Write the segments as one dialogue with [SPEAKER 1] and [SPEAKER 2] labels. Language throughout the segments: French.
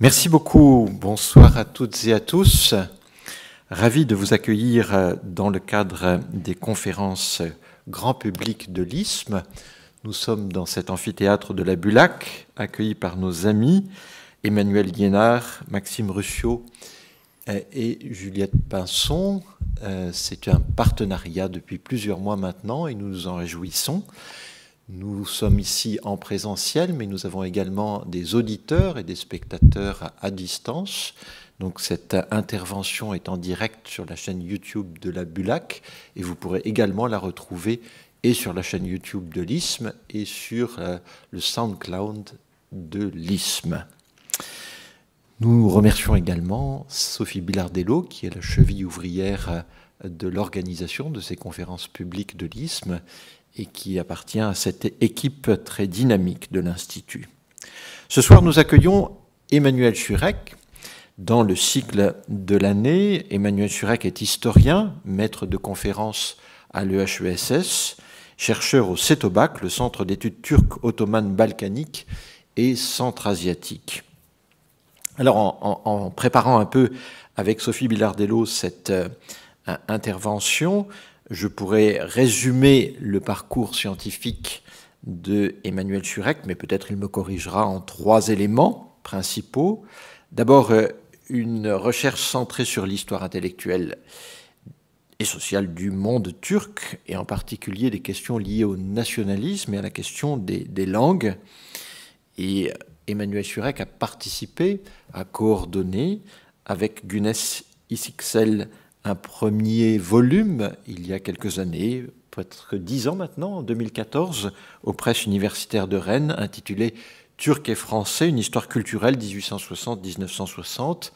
[SPEAKER 1] Merci beaucoup. Bonsoir à toutes et à tous. Ravi de vous accueillir euh, dans le cadre des conférences grand public de l'ISME. Nous sommes dans cet amphithéâtre de la Bulac, accueillis par nos amis Emmanuel Guénard, Maxime Ruscio euh, et Juliette Pinson. Euh, c'est un partenariat depuis plusieurs mois maintenant et nous nous en réjouissons. Nous sommes ici en présentiel, mais nous avons également des auditeurs et des spectateurs à, distance. Donc cette intervention est en direct sur la chaîne YouTube de la Bulac et vous pourrez également la retrouver et sur la chaîne YouTube de l'ISM et sur euh, le SoundCloud de l'ISM. Nous remercions également Sophie Bilardello, qui est la cheville ouvrière de l'organisation de ces conférences publiques de l'ISM et qui appartient à cette équipe très dynamique de l'Institut. Ce soir, nous accueillons Emmanuel Churek. Dans le cycle de l'année, Emmanuel Churek est historien, maître de conférences à l'EHESS, chercheur au CETOBAC, le Centre d'études turques ottomanes balkaniques et centre-asiatique. Alors, en, préparant un peu avec Sophie Bilardello cette euh, intervention, je pourrais résumer le parcours scientifique de Emmanuel Surek, mais peut-être il me corrigera en trois éléments principaux. D'abord, euh, une recherche centrée sur l'histoire intellectuelle et sociale du monde turc, et en particulier des questions liées au nationalisme et à la question des, langues. Et Emmanuel Surek a participé, a coordonné avec Gunes Isiksel un premier volume il y a quelques années, peut-être dix ans maintenant, en 2014, aux presses universitaires de Rennes, intitulé Turc et français, une histoire culturelle 1860-1960,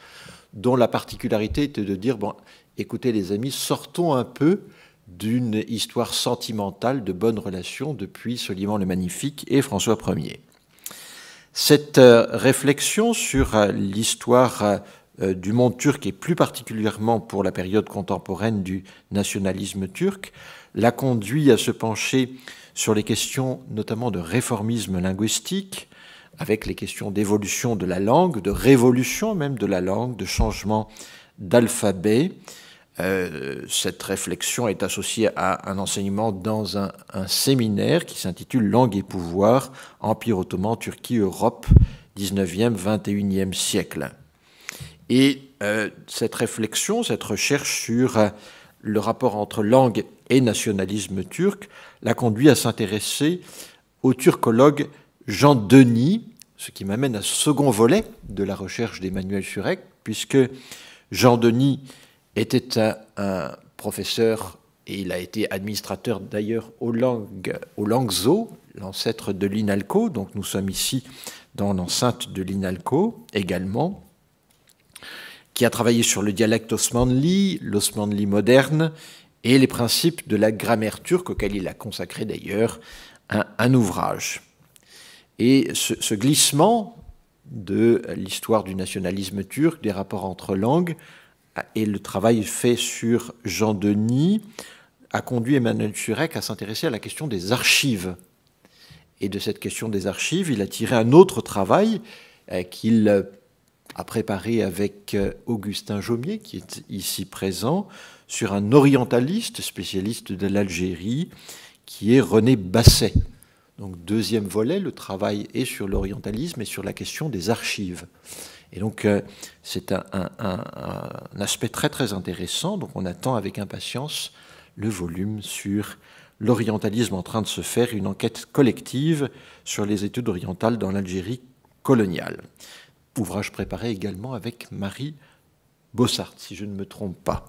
[SPEAKER 1] dont la particularité était de dire, bon, écoutez les amis, sortons un peu d'une histoire sentimentale de bonnes relations depuis Soliman le Magnifique et François Ier. Cette euh, réflexion sur euh, l'histoire euh, euh, du monde turc et plus particulièrement pour la période contemporaine du nationalisme turc, l'a conduit à se pencher sur les questions notamment de réformisme linguistique, avec les questions d'évolution de la langue, de révolution même de la langue, de changement d'alphabet. Euh, cette réflexion est associée à un enseignement dans un, un séminaire qui s'intitule Langue et pouvoir, Empire ottoman, Turquie, Europe, 19e, 21e siècle. Et euh, cette réflexion, cette recherche sur euh, le rapport entre langue et nationalisme turc l'a conduit à s'intéresser au turcologue Jean Denis, ce qui m'amène à ce second volet de la recherche d'Emmanuel Surek, puisque Jean Denis était un, professeur et il a été administrateur d'ailleurs au langues, l'ancêtre de l'INALCO, donc nous sommes ici dans l'enceinte de l'INALCO également qui a travaillé sur le dialecte osmanli, l'osmanli moderne, et les principes de la grammaire turque, auquel il a consacré d'ailleurs un, ouvrage. Et ce, ce glissement de l'histoire du nationalisme turc, des rapports entre langues, et le travail fait sur Jean Denis, a conduit Emmanuel Surek à s'intéresser à la question des archives. Et de cette question des archives, il a tiré un autre travail euh, qu'il a préparé avec euh, Augustin Jaumier, qui est ici présent, sur un orientaliste spécialiste de l'Algérie, qui est René Basset. Donc deuxième volet, le travail est sur l'orientalisme et sur la question des archives. Et donc euh, c'est un, un, aspect très très intéressant, donc on attend avec impatience le volume sur l'orientalisme en train de se faire, une enquête collective sur les études orientales dans l'Algérie coloniale ouvrage préparé également avec Marie Bossart, si je ne me trompe pas.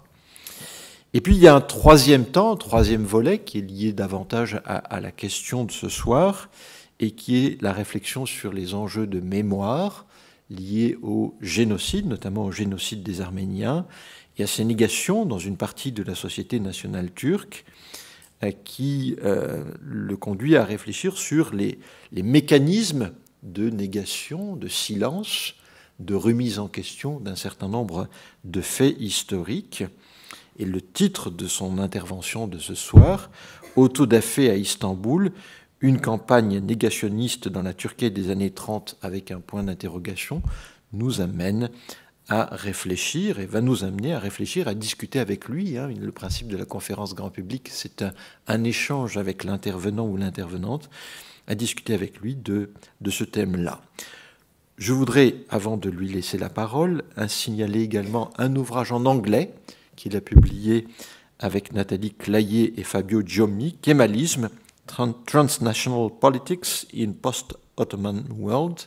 [SPEAKER 1] Et puis il y a un troisième temps, un troisième volet qui est lié davantage à, la question de ce soir et qui est la réflexion sur les enjeux de mémoire liés au génocide, notamment au génocide des Arméniens, et à ces négations dans une partie de la société nationale turque euh, qui euh, le conduit à réfléchir sur les mécanismes de négation, de silence de remise en question d'un certain nombre de faits historiques. Et le titre de son intervention de ce soir, Autodafé à Istanbul, une campagne négationniste dans la Turquie des années 30 avec un point d'interrogation, nous amène à réfléchir et va nous amener à réfléchir, à discuter avec lui. Hein. Le principe de la conférence grand public, c'est un, échange avec l'intervenant ou l'intervenante, à discuter avec lui de ce thème-là. Je voudrais, avant de lui laisser la parole, signaler également un ouvrage en anglais qu'il a publié avec Nathalie Clayet et Fabio Giomi, « Kemalisme, Transnational Politics in Post-Ottoman World,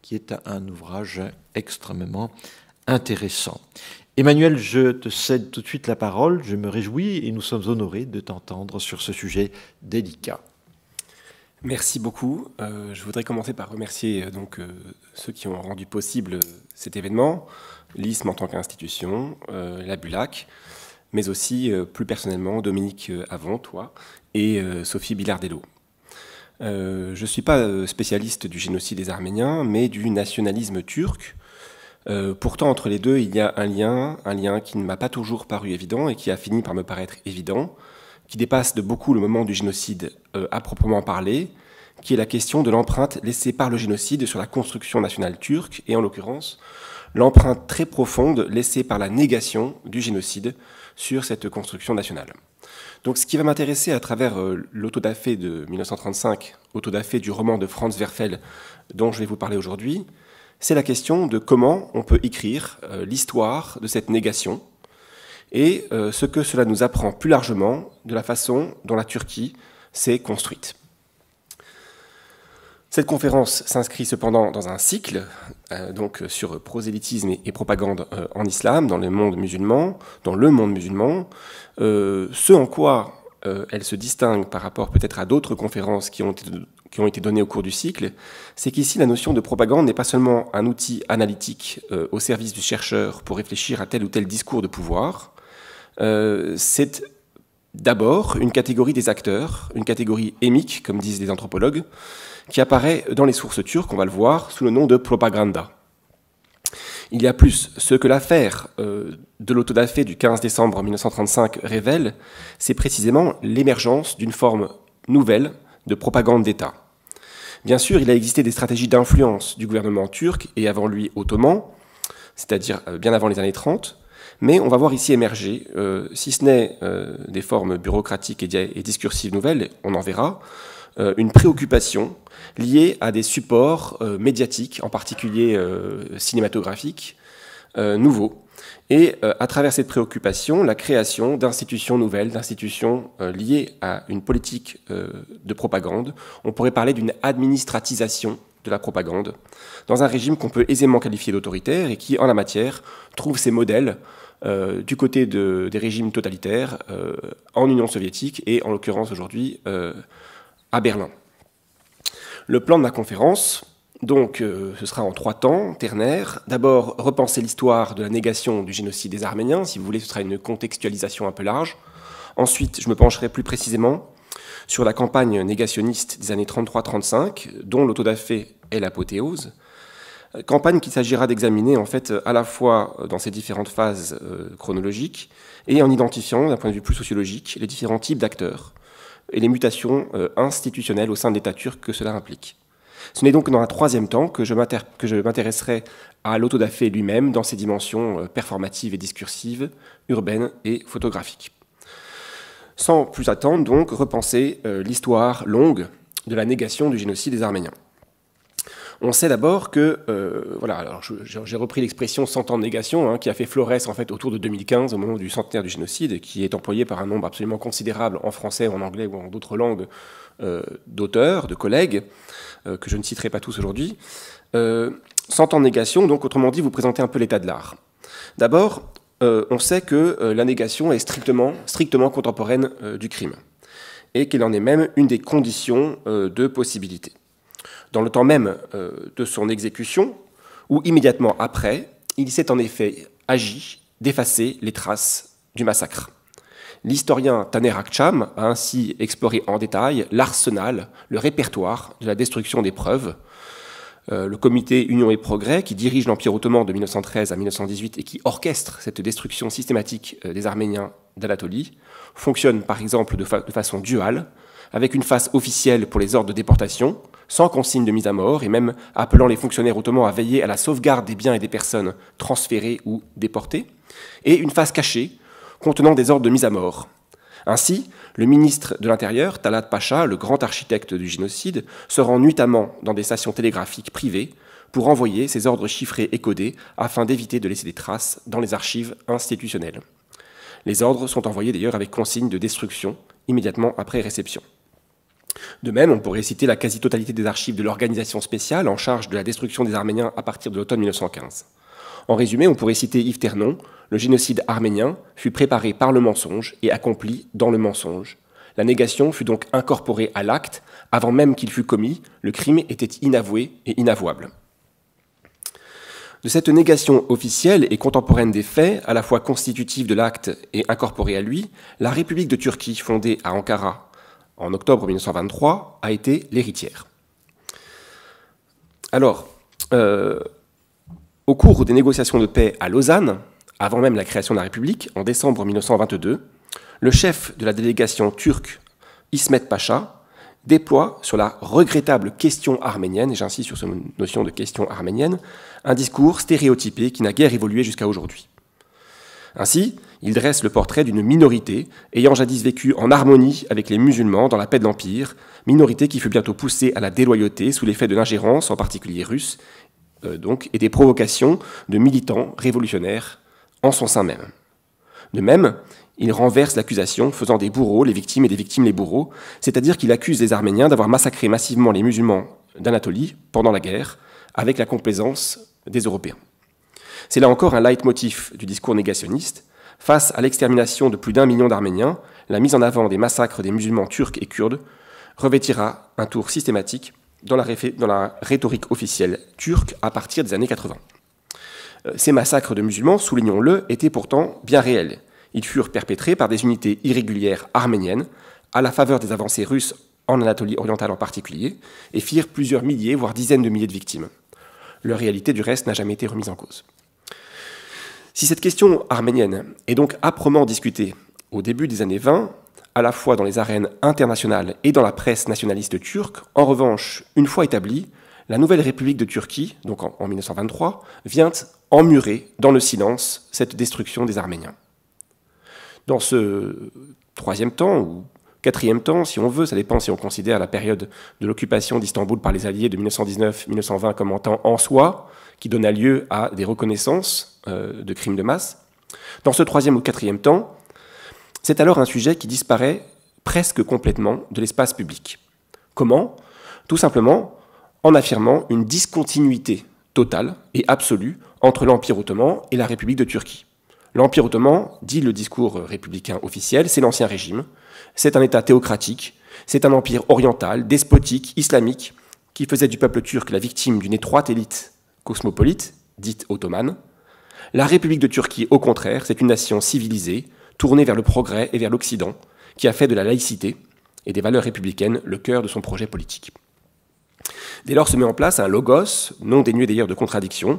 [SPEAKER 1] qui est un ouvrage extrêmement intéressant. Emmanuel, je te cède tout de suite la parole, je me réjouis et nous sommes honorés de t'entendre sur ce sujet
[SPEAKER 2] délicat. Merci beaucoup. Euh, je voudrais commencer par remercier euh, donc euh, ceux qui ont rendu possible cet événement, l'ISM en tant qu'institution, la BULAC, mais aussi plus personnellement Dominique Avon, toi, et Sophie Bilardello. je ne suis pas spécialiste du génocide des Arméniens, mais du nationalisme turc. pourtant, entre les deux, il y a un lien, un lien qui ne m'a pas toujours paru évident et qui a fini par me paraître évident, qui dépasse de beaucoup le moment du génocide euh, à proprement parler, qui est la question de l'empreinte laissée par le génocide sur la construction nationale turque, et en l'occurrence, l'empreinte très profonde laissée par la négation du génocide sur cette construction nationale. Donc ce qui va m'intéresser à travers euh, l'autodafé de 1935, autodafé du roman de Franz Werfel dont je vais vous parler aujourd'hui, c'est la question de comment on peut écrire euh, l'histoire de cette négation, et euh, ce que cela nous apprend plus largement de la façon dont la Turquie s'est construite. Cette conférence s'inscrit cependant dans un cycle euh, donc sur prosélytisme et, propagande euh, en islam dans le monde musulman, dans le monde musulman, ce en quoi elle se distingue par rapport peut-être à d'autres conférences qui ont, qui ont été données au cours du cycle, c'est qu'ici la notion de propagande n'est pas seulement un outil analytique au service du chercheur pour réfléchir à tel ou tel discours de pouvoir, euh, c'est d'abord une catégorie des acteurs, une catégorie émique, comme disent les anthropologues, qui apparaît dans les sources turques, on va le voir, sous le nom de propaganda. Il y a plus ce que l'affaire euh, de l'autodafé du 15 décembre 1935 révèle, c'est précisément l'émergence d'une forme nouvelle de propagande d'État. Bien sûr, il a existé des stratégies d'influence du gouvernement turc et avant lui ottoman, c'est-à-dire euh, bien avant les années 30, mais on va voir ici émerger, euh, si ce n'est euh, des formes bureaucratiques et, discursives nouvelles, on en verra, euh, une préoccupation liée à des supports médiatiques, en particulier cinématographiques, nouveaux. Et à travers cette préoccupation, la création d'institutions nouvelles, d'institutions liées à une politique de propagande, on pourrait parler d'une administratisation de la propagande, dans un régime qu'on peut aisément qualifier d'autoritaire et qui, en la matière, trouve ses modèles euh, du côté des régimes totalitaires euh, en Union soviétique et en l'occurrence aujourd'hui euh, à Berlin. Le plan de ma conférence, donc, ce sera en trois temps, ternaire. D'abord, repenser l'histoire de la négation du génocide des Arméniens, si vous voulez, ce sera une contextualisation un peu large. Ensuite, je me pencherai plus précisément sur la campagne négationniste des années 33-35, dont l'autodafé est l'apothéose. Campagne qu'il s'agira d'examiner en fait à la fois euh, dans ces différentes phases euh, chronologiques et en identifiant d'un point de vue plus sociologique les différents types d'acteurs et les mutations euh, institutionnelles au sein de l'État turc que cela implique. Ce n'est donc dans un troisième temps que je m'intéresserai à l'autodafé lui-même dans ses dimensions performatives et discursives, urbaines et photographiques. Sans plus attendre, donc, repenser l'histoire longue de la négation du génocide des Arméniens. On sait d'abord que, euh, voilà, alors j'ai repris l'expression 100 ans de négation, hein, qui a fait florès en fait autour de 2015, au moment du centenaire du génocide, qui est employé par un nombre absolument considérable en français, en anglais ou en d'autres langues euh, d'auteurs, de collègues, euh, que je ne citerai pas tous aujourd'hui. 100 ans de négation, donc autrement dit, vous présentez un peu l'état de l'art. D'abord, on sait que la négation est strictement, strictement contemporaine du crime, et qu'elle en est même une des conditions de possibilité. Dans le temps même euh, de son exécution, ou immédiatement après, il s'est en effet agi d'effacer les traces du massacre. L'historien Taner Akcham a ainsi exploré en détail l'arsenal, le répertoire de la destruction des preuves. Euh, le comité Union et Progrès, qui dirige l'Empire ottoman de 1913 à 1918 et qui orchestre cette destruction systématique euh, des Arméniens d'Anatolie, fonctionne par exemple de façon duale, avec une face officielle pour les ordres de déportation, sans consigne de mise à mort, et même appelant les fonctionnaires ottomans à veiller à la sauvegarde des biens et des personnes transférées ou déportées, et une face cachée, contenant des ordres de mise à mort. Ainsi, le ministre de l'Intérieur, Talat Pacha, le grand architecte du génocide, se rend nuitamment dans des stations télégraphiques privées pour envoyer ses ordres chiffrés et codés afin d'éviter de laisser des traces dans les archives institutionnelles. Les ordres sont envoyés d'ailleurs avec consigne de destruction immédiatement après réception. De même, on pourrait citer la quasi-totalité des archives de l'organisation spéciale en charge de la destruction des Arméniens à partir de l'automne 1915. En résumé, on pourrait citer Yves Ternon, le génocide arménien fut préparé par le mensonge et accompli dans le mensonge. La négation fut donc incorporée à l'acte avant même qu'il fût commis, le crime était inavoué et inavouable. De cette négation officielle et contemporaine des faits, à la fois constitutive de l'acte et incorporée à lui, la République de Turquie, fondée à Ankara en octobre 1923, a été l'héritière. Alors, euh, au cours des négociations de paix à Lausanne, avant même la création de la République, en décembre 1922, le chef de la délégation turque, Ismet Pacha, déploie sur la regrettable question arménienne, et j'insiste sur cette notion de question arménienne, un discours stéréotypé qui n'a guère évolué jusqu'à aujourd'hui. Ainsi, il dresse le portrait d'une minorité ayant jadis vécu en harmonie avec les musulmans dans la paix de l'Empire, minorité qui fut bientôt poussée à la déloyauté sous l'effet de l'ingérence, en particulier russe, euh, donc, et des provocations de militants révolutionnaires en son sein même. De même, il renverse l'accusation, faisant des bourreaux les victimes et des victimes les bourreaux, c'est-à-dire qu'il accuse les Arméniens d'avoir massacré massivement les musulmans d'Anatolie pendant la guerre, avec la complaisance des Européens. C'est là encore un leitmotiv du discours négationniste. Face à l'extermination de plus d'un million d'Arméniens, la mise en avant des massacres des musulmans turcs et kurdes revêtira un tour systématique dans la, dans la rhétorique officielle turque à partir des années 80. Euh, ces massacres de musulmans, soulignons-le, étaient pourtant bien réels. Ils furent perpétrés par des unités irrégulières arméniennes, à la faveur des avancées russes en Anatolie orientale en particulier, et firent plusieurs milliers, voire dizaines de milliers de victimes. Leur réalité, du reste, n'a jamais été remise en cause. Si cette question arménienne est donc âprement discutée au début des années 20, à la fois dans les arènes internationales et dans la presse nationaliste turque, en revanche, une fois établie, la nouvelle République de Turquie, donc en, 1923, vient emmurer dans le silence cette destruction des Arméniens. Dans ce troisième temps, ou quatrième temps, si on veut, ça dépend si on considère la période de l'occupation d'Istanbul par les Alliés de 1919-1920 comme un temps en soi, qui donna lieu à des reconnaissances euh, de crimes de masse. Dans ce troisième ou quatrième temps, c'est alors un sujet qui disparaît presque complètement de l'espace public. Comment Tout simplement en affirmant une discontinuité totale et absolue entre l'Empire ottoman et la République de Turquie. L'Empire ottoman, dit le discours républicain officiel, c'est l'ancien régime, c'est un État théocratique, c'est un empire oriental, despotique, islamique, qui faisait du peuple turc la victime d'une étroite élite cosmopolite, dite ottomane, la République de Turquie, au contraire, c'est une nation civilisée, tournée vers le progrès et vers l'Occident, qui a fait de la laïcité et des valeurs républicaines le cœur de son projet politique. Dès lors se met en place un logos, non dénué d'ailleurs de contradictions,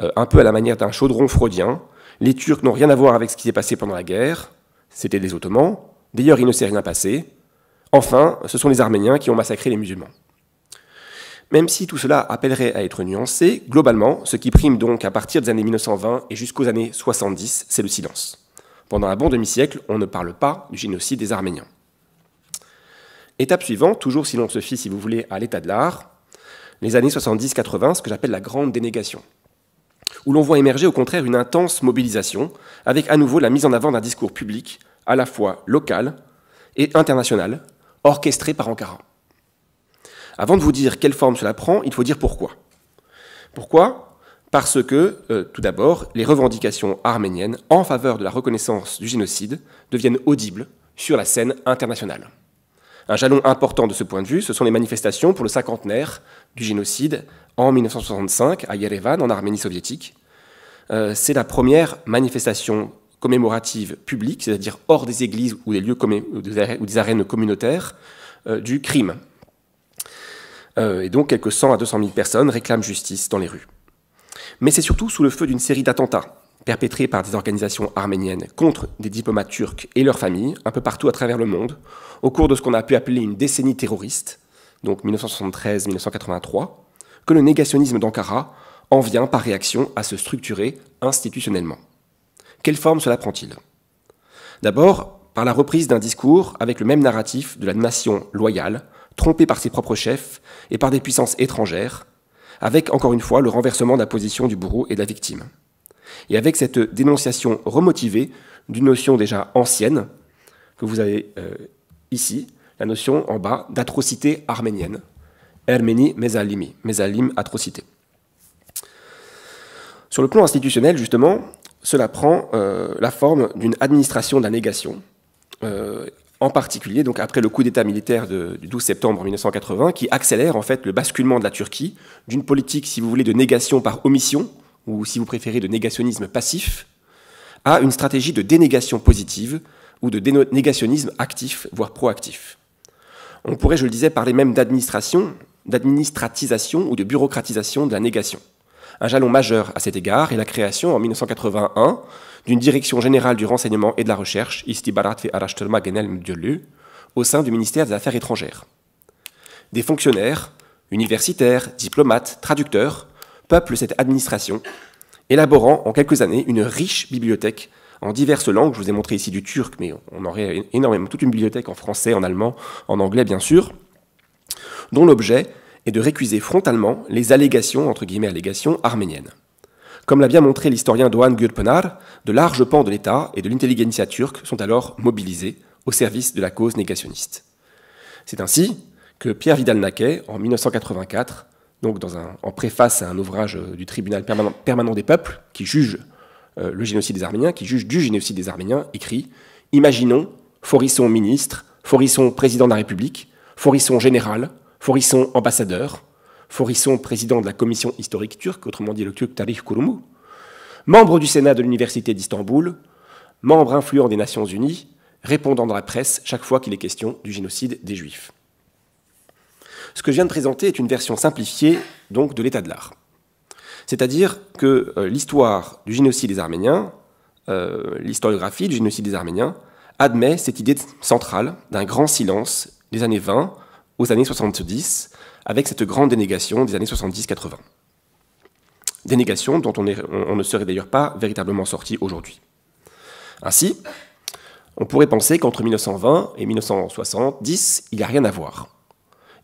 [SPEAKER 2] euh, un peu à la manière d'un chaudron freudien. Les Turcs n'ont rien à voir avec ce qui s'est passé pendant la guerre, c'était des Ottomans, d'ailleurs il ne s'est rien passé. Enfin, ce sont les Arméniens qui ont massacré les musulmans. Même si tout cela appellerait à être nuancé, globalement, ce qui prime donc à partir des années 1920 et jusqu'aux années 70, c'est le silence. Pendant un bon demi-siècle, on ne parle pas du génocide des Arméniens. Étape suivante, toujours si l'on se fie, si vous voulez, à l'état de l'art, les années 70-80, ce que j'appelle la grande dénégation, où l'on voit émerger au contraire une intense mobilisation, avec à nouveau la mise en avant d'un discours public, à la fois local et international, orchestré par Ankara. Avant de vous dire quelle forme cela prend, il faut dire pourquoi. Pourquoi Parce que, euh, tout d'abord, les revendications arméniennes en faveur de la reconnaissance du génocide deviennent audibles sur la scène internationale. Un jalon important de ce point de vue, ce sont les manifestations pour le cinquantenaire du génocide en 1965 à Yerevan, en Arménie soviétique. Euh, c'est la première manifestation commémorative publique, c'est-à-dire hors des églises ou des lieux ou des arènes communautaires, euh, du crime euh, et donc quelques 100 à 200 000 personnes réclament justice dans les rues. Mais c'est surtout sous le feu d'une série d'attentats perpétrés par des organisations arméniennes contre des diplomates turcs et leurs familles un peu partout à travers le monde, au cours de ce qu'on a pu appeler une décennie terroriste, donc 1973-1983, que le négationnisme d'Ankara en vient par réaction à se structurer institutionnellement. Quelle forme cela prend-il D'abord, par la reprise d'un discours avec le même narratif de la nation loyale, trompé par ses propres chefs et par des puissances étrangères, avec encore une fois le renversement de la position du bourreau et de la victime. Et avec cette dénonciation remotivée d'une notion déjà ancienne, que vous avez euh, ici, la notion en bas d'atrocité arménienne, herménie mezalimi »« Mezalim »« atrocité. Sur le plan institutionnel, justement, cela prend euh, la forme d'une administration de la négation, euh, en particulier donc après le coup d'État militaire du 12 septembre 1980, qui accélère en fait le basculement de la Turquie d'une politique, si vous voulez, de négation par omission, ou si vous préférez, de négationnisme passif, à une stratégie de dénégation positive ou de négationnisme actif, voire proactif. On pourrait, je le disais, parler même d'administration, d'administratisation ou de bureaucratisation de la négation. Un jalon majeur à cet égard est la création en 1981 d'une direction générale du renseignement et de la recherche, Istibarat au sein du ministère des Affaires étrangères. Des fonctionnaires, universitaires, diplomates, traducteurs, peuplent cette administration, élaborant en quelques années une riche bibliothèque en diverses langues. Je vous ai montré ici du turc, mais on aurait énormément, toute une bibliothèque en français, en allemand, en anglais bien sûr, dont l'objet est de récuser frontalement les allégations, entre guillemets allégations, arméniennes. Comme l'a bien montré l'historien Doğan Gürpınar, de larges pans de l'État et de l'intelligentsia turque sont alors mobilisés au service de la cause négationniste. C'est ainsi que Pierre Vidal-Naquet, en 1984, donc en préface à un ouvrage du tribunal permanent, des peuples qui juge euh, le génocide des Arméniens, qui juge du génocide des Arméniens, écrit Imaginons Forisson ministre, Forisson président de la République, Forisson général, Forisson ambassadeur, Forisson, président de la commission historique turque, autrement dit le turc Tarih Kurumu, membre du Sénat de l'Université d'Istanbul, membre influent des Nations Unies, répondant dans la presse chaque fois qu'il est question du génocide des Juifs. Ce que je viens de présenter est une version simplifiée donc de l'état de l'art. C'est-à-dire que euh, l'histoire du génocide des Arméniens, euh, l'historiographie du génocide des Arméniens, admet cette idée centrale d'un grand silence des années 20 aux années 70, avec cette grande dénégation des années 70-80. Dénégation dont on, ne serait d'ailleurs pas véritablement sorti aujourd'hui. Ainsi, on pourrait penser qu'entre 1920 et 1970, il n'y a rien à voir.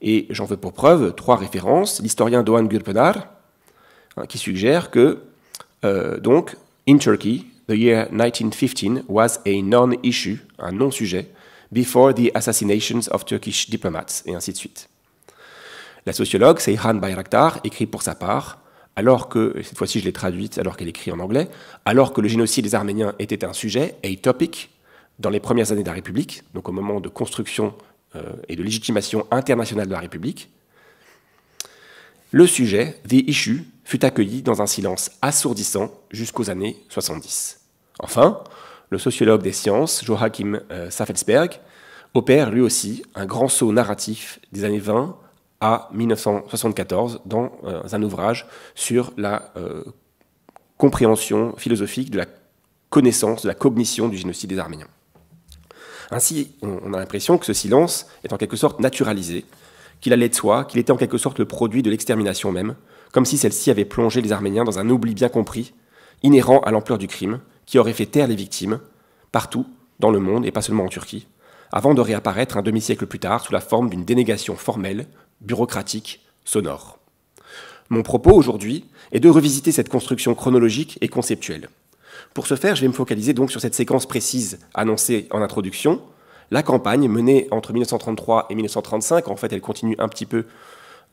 [SPEAKER 2] Et j'en veux pour preuve trois références. L'historien Doan Gülpenar, hein, qui suggère que, euh, donc, in Turkey, the year 1915 was a non-issue, un non-sujet, before the assassinations of Turkish diplomats, et ainsi de suite. La sociologue, Seyhan Bayraktar, écrit pour sa part, alors que, cette fois-ci je l'ai traduite alors qu'elle écrit en anglais, alors que le génocide des Arméniens était un sujet, a topic, dans les premières années de la République, donc au moment de construction euh, et de légitimation internationale de la République, le sujet, The Issue, fut accueilli dans un silence assourdissant jusqu'aux années 70. Enfin, le sociologue des sciences, Joachim euh, Safelsberg, opère lui aussi un grand saut narratif des années 20 à 1974 dans euh, un ouvrage sur la euh, compréhension philosophique de la connaissance, de la cognition du génocide des Arméniens. Ainsi, on a l'impression que ce silence est en quelque sorte naturalisé, qu'il allait de soi, qu'il était en quelque sorte le produit de l'extermination même, comme si celle-ci avait plongé les Arméniens dans un oubli bien compris, inhérent à l'ampleur du crime, qui aurait fait taire les victimes, partout, dans le monde et pas seulement en Turquie, avant de réapparaître un demi-siècle plus tard sous la forme d'une dénégation formelle bureaucratique, sonore. Mon propos aujourd'hui est de revisiter cette construction chronologique et conceptuelle. Pour ce faire, je vais me focaliser donc sur cette séquence précise annoncée en introduction, la campagne menée entre 1933 et 1935, en fait elle continue un petit peu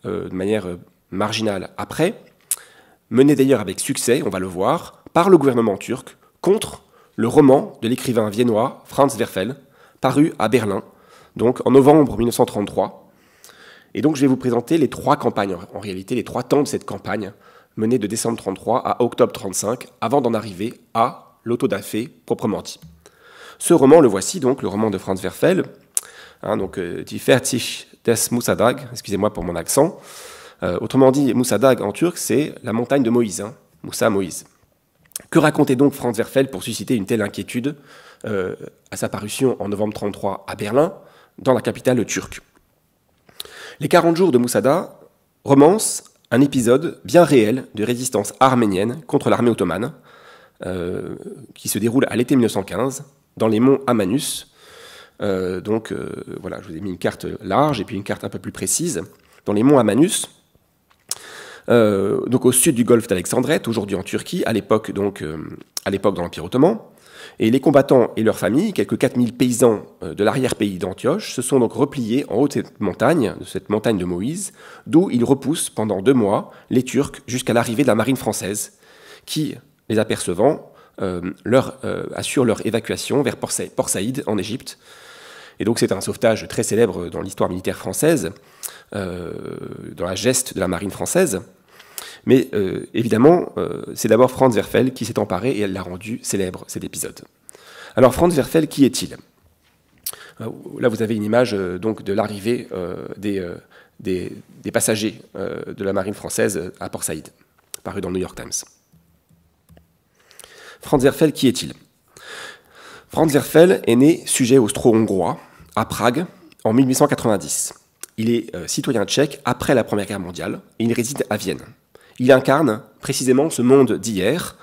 [SPEAKER 2] euh, de manière euh, marginale après, menée d'ailleurs avec succès, on va le voir, par le gouvernement turc contre le roman de l'écrivain viennois Franz Werfel, paru à Berlin, donc en novembre 1933, et donc je vais vous présenter les trois campagnes, en réalité les trois temps de cette campagne menée de décembre 33 à octobre 35, avant d'en arriver à l'autodafé proprement dit. Ce roman, le voici donc, le roman de Franz Werfel, hein, donc euh, des Moussadag, excusez-moi pour mon accent. Euh, autrement dit, Moussadag en turc, c'est la montagne de Moïse, hein, Moussa Moïse. Que racontait donc Franz Werfel pour susciter une telle inquiétude euh, à sa parution en novembre 33 à Berlin, dans la capitale turque les 40 jours de Moussada romancent un épisode bien réel de résistance arménienne contre l'armée ottomane, euh, qui se déroule à l'été 1915 dans les monts Amanus. Euh, donc euh, voilà, je vous ai mis une carte large et puis une carte un peu plus précise. Dans les monts Amanus, donc au sud du golfe d'Alexandrette, aujourd'hui en Turquie, à l'époque donc à l'époque dans l'Empire ottoman. Et les combattants et leurs familles, quelques 4000 paysans euh, de l'arrière-pays d'Antioche, se sont donc repliés en haut de cette montagne, de cette montagne de Moïse, d'où ils repoussent pendant deux mois les Turcs jusqu'à l'arrivée de la marine française, qui, les apercevant, euh, leur, euh, assure leur évacuation vers Port, Saïd, en Égypte. Et donc c'est un sauvetage très célèbre dans l'histoire militaire française, dans la geste de la marine française. Mais euh, évidemment, euh, c'est d'abord Franz Werfel qui s'est emparé et elle l'a rendu célèbre, cet épisode. Alors Franz Werfel, qui est-il euh, Là, vous avez une image donc de l'arrivée des, des, passagers de la marine française à Port Saïd, paru dans le New York Times. Franz Werfel, qui est-il Franz Werfel est né sujet austro-hongrois à Prague en 1890. Il est citoyen tchèque après la Première Guerre mondiale et il réside à Vienne. Il incarne précisément ce monde d'hier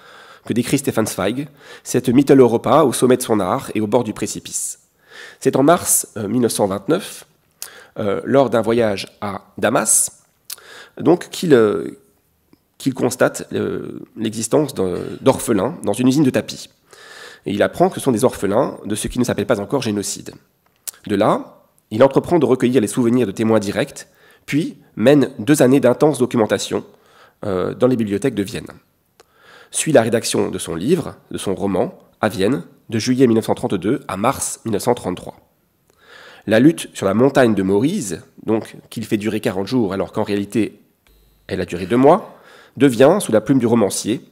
[SPEAKER 2] que décrit Stefan Zweig, cette Europa au sommet de son art et au bord du précipice. C'est en mars 1929, euh, euh, lors d'un voyage à Damas, donc qu'il euh, constate l'existence d'orphelins dans une usine de tapis. il apprend que ce sont des orphelins de ce qui ne s'appelle pas encore génocide. De là, il entreprend de recueillir les souvenirs de témoins directs, puis mène deux années d'intense documentation euh, dans les bibliothèques de Vienne. Suit la rédaction de son livre, de son roman, à Vienne, de juillet 1932 à mars 1933. La lutte sur la montagne de Maurice, donc qu'il fait durer 40 jours alors qu'en réalité elle a duré deux mois, devient, sous la plume du romancier,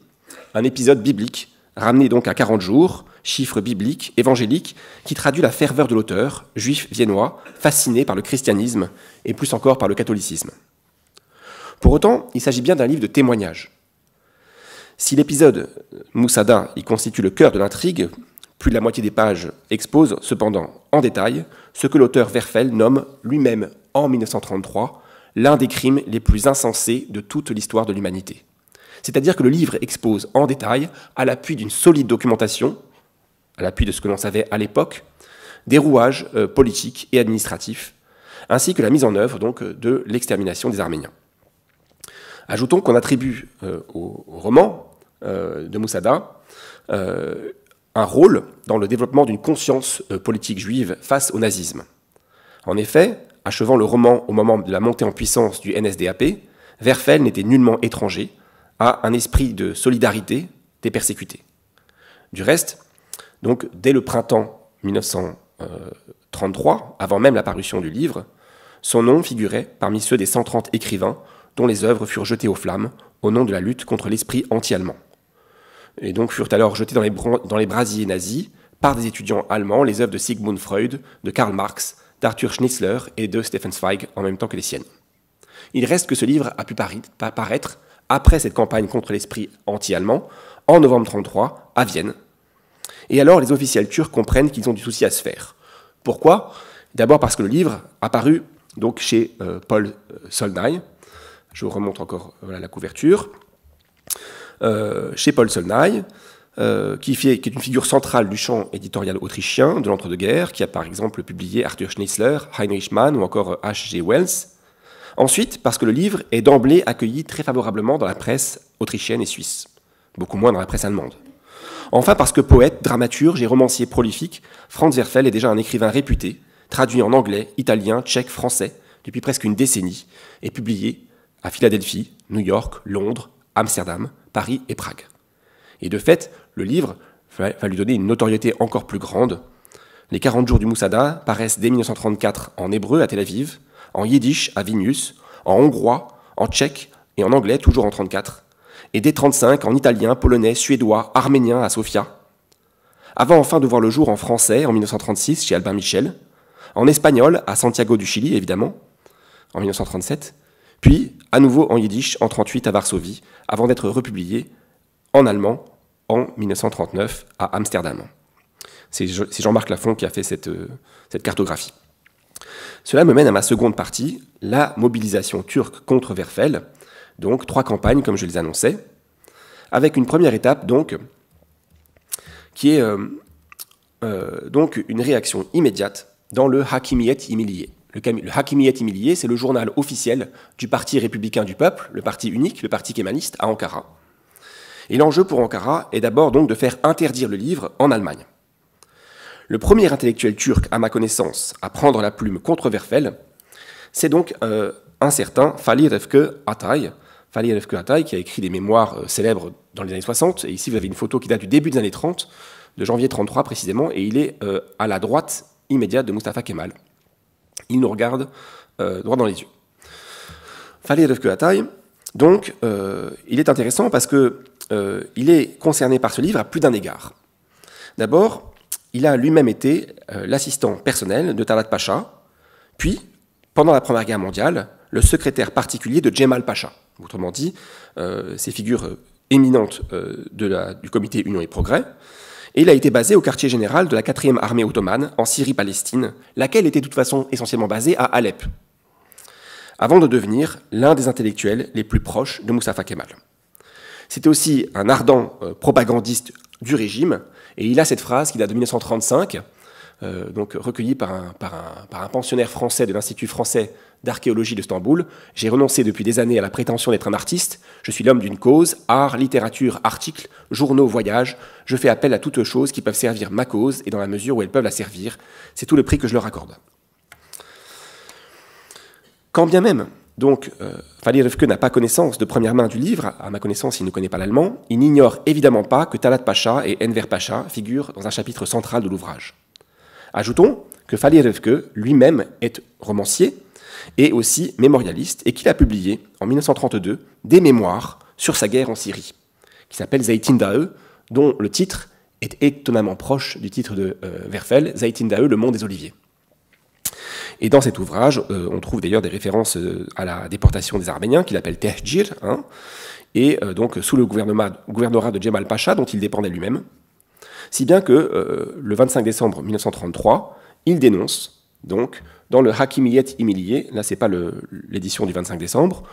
[SPEAKER 2] un épisode biblique, ramené donc à 40 jours, chiffre biblique, évangélique, qui traduit la ferveur de l'auteur, juif viennois, fasciné par le christianisme et plus encore par le catholicisme. Pour autant, il s'agit bien d'un livre de témoignage. Si l'épisode Moussada y constitue le cœur de l'intrigue, plus de la moitié des pages expose cependant en détail ce que l'auteur Werfel nomme lui-même en 1933 l'un des crimes les plus insensés de toute l'histoire de l'humanité. C'est-à-dire que le livre expose en détail, à l'appui d'une solide documentation, à l'appui de ce que l'on savait à l'époque, des rouages euh, politiques et administratifs, ainsi que la mise en œuvre donc, de l'extermination des Arméniens. Ajoutons qu'on attribue euh, au, roman euh, de Moussada euh, un rôle dans le développement d'une conscience politique juive face au nazisme. En effet, achevant le roman au moment de la montée en puissance du NSDAP, Werfel n'était nullement étranger à un esprit de solidarité des persécutés. Du reste, donc dès le printemps 1933, avant même la parution du livre, son nom figurait parmi ceux des 130 écrivains dont les œuvres furent jetées aux flammes au nom de la lutte contre l'esprit anti-allemand. Et donc furent alors jetées dans les, brasiers nazis par des étudiants allemands les œuvres de Sigmund Freud, de Karl Marx, d'Arthur Schnitzler et de Stefan Zweig en même temps que les siennes. Il reste que ce livre a pu paraître après cette campagne contre l'esprit anti-allemand en novembre 1933 à Vienne. Et alors les officiels turcs comprennent qu'ils ont du souci à se faire. Pourquoi D'abord parce que le livre apparu donc chez euh, Paul euh, Solnay, je vous remonte encore la couverture. Euh, chez Paul Solnay, euh, qui, qui, est une figure centrale du champ éditorial autrichien de l'entre-deux-guerres, qui a par exemple publié Arthur Schnitzler, Heinrich Mann ou encore H.G. Wells. Ensuite, parce que le livre est d'emblée accueilli très favorablement dans la presse autrichienne et suisse, beaucoup moins dans la presse allemande. Enfin, parce que poète, dramaturge et romancier prolifique, Franz Werfel est déjà un écrivain réputé, traduit en anglais, italien, tchèque, français depuis presque une décennie, et publié à Philadelphie, New York, Londres, Amsterdam, Paris et Prague. Et de fait, le livre va lui donner une notoriété encore plus grande. Les 40 jours du Moussada paraissent dès 1934 en hébreu à Tel Aviv, en yiddish à Vilnius, en hongrois, en tchèque et en anglais toujours en 1934, et dès 35 en italien, polonais, suédois, arménien à Sofia. Avant enfin de voir le jour en français en 1936 chez Albin Michel, en espagnol à Santiago du Chili évidemment, en 1937, puis, à nouveau en yiddish en 1938 à Varsovie, avant d'être republié en allemand en 1939 à Amsterdam. C'est Jean-Marc Lafont qui a fait euh, cette, cartographie. Cela me mène à ma seconde partie, la mobilisation turque contre Verfel. Donc trois campagnes comme je les annonçais, avec une première étape donc qui est euh, euh, donc une réaction immédiate dans le Hakimiyet Imilié. Le, le est humilié c'est le journal officiel du Parti républicain du peuple, le parti unique, le parti kémaliste à Ankara. Et l'enjeu pour Ankara est d'abord donc de faire interdire le livre en Allemagne. Le premier intellectuel turc, à ma connaissance, à prendre la plume contre Werfel, c'est donc euh, un certain Fali Refke Atay, qui a écrit des mémoires euh, célèbres dans les années 60. Et ici, vous avez une photo qui date du début des années 30, de janvier 33 précisément, et il est euh, à la droite immédiate de Mustafa Kemal il nous regarde euh, droit dans les yeux. la taille. donc, euh, il est intéressant parce que euh, il est concerné par ce livre à plus d'un égard. D'abord, il a lui-même été l'assistant personnel de Talat Pacha, puis, pendant la Première Guerre mondiale, le secrétaire particulier de Djemal Pacha. Autrement dit, ces figures éminentes du comité Union et Progrès, et il a été basé au quartier général de la 4e armée ottomane en Syrie-Palestine, laquelle était de toute façon essentiellement basée à Alep, avant de devenir l'un des intellectuels les plus proches de Moussa Kemal. C'était aussi un ardent euh, propagandiste du régime, et il a cette phrase qui date de 1935, euh, donc recueillie par un, par, par un pensionnaire français de l'Institut français d'archéologie de J'ai renoncé depuis des années à la prétention d'être un artiste. Je suis l'homme d'une cause, art, littérature, articles, journaux, voyages. Je fais appel à toutes choses qui peuvent servir ma cause et dans la mesure où elles peuvent la servir. C'est tout le prix que je leur accorde. Quand bien même, donc, euh, n'a pas connaissance de première main du livre, à ma connaissance il ne connaît pas l'allemand, il n'ignore évidemment pas que Talat Pacha et Enver Pacha figurent dans un chapitre central de l'ouvrage. Ajoutons que Fali Revke lui-même est romancier, et aussi mémorialiste, et qu'il a publié en 1932 des mémoires sur sa guerre en Syrie, qui s'appelle Zaitin dont le titre est étonnamment proche du titre de euh, Werfel, Le Monde des Oliviers. Et dans cet ouvrage, euh, on trouve d'ailleurs des références euh, à la déportation des Arméniens, qu'il appelle Tehjir, hein, et donc sous le gouvernorat de Djemal Pacha, dont il dépendait lui-même. Si bien que le 25 décembre 1933, il dénonce donc dans le Hakimiyet Imilié, là c'est pas l'édition du 25 décembre,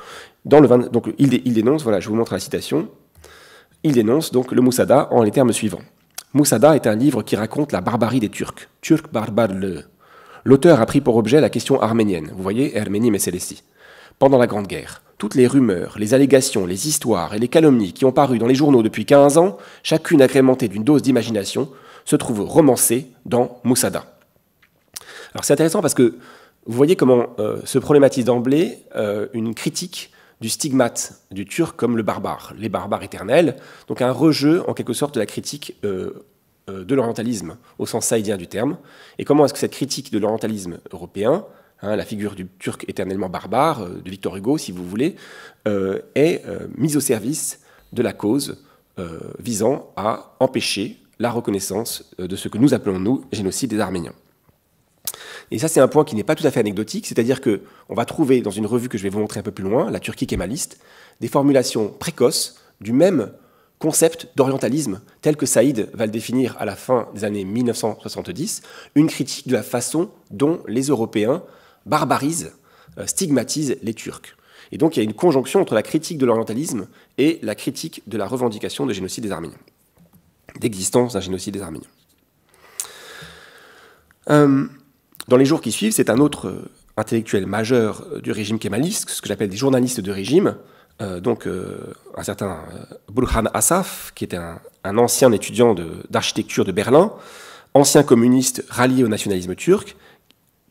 [SPEAKER 2] dans le donc il, dénonce, voilà, je vous montre la citation, il dénonce donc le Moussada en les termes suivants. Moussada est un livre qui raconte la barbarie des Turcs, Turc barbarle. L'auteur a pris pour objet la question arménienne, vous voyez, Arménie Messelessi, pendant la Grande Guerre. Toutes les rumeurs, les allégations, les histoires et les calomnies qui ont paru dans les journaux depuis 15 ans, chacune agrémentée d'une dose d'imagination, se trouvent romancées dans Moussada. Alors c'est intéressant parce que vous voyez comment euh, se problématise d'emblée euh, une critique du stigmate du Turc comme le barbare, les barbares éternels, donc un rejeu en quelque sorte de la critique euh, de l'orientalisme au sens saïdien du terme, et comment est-ce que cette critique de l'orientalisme européen, hein, la figure du Turc éternellement barbare, de Victor Hugo si vous voulez, est mise au service de la cause visant à empêcher la reconnaissance de ce que nous appelons nous génocide des Arméniens. Et ça, c'est un point qui n'est pas tout à fait anecdotique, c'est-à-dire que on va trouver dans une revue que je vais vous montrer un peu plus loin, la Turquie kémaliste, des formulations précoces du même concept d'orientalisme tel que Saïd va le définir à la fin des années 1970, une critique de la façon dont les Européens barbarisent, euh, stigmatisent les Turcs. Et donc il y a une conjonction entre la critique de l'orientalisme et la critique de la revendication de génocide des Arméniens, d'existence d'un génocide des Arméniens. Euh, dans les jours qui suivent, c'est un autre euh, intellectuel majeur euh, du régime kémaliste, ce que j'appelle des journalistes de régime, euh, donc un certain Burhan Asaf, qui était un, ancien étudiant d'architecture de, Berlin, ancien communiste rallié au nationalisme turc,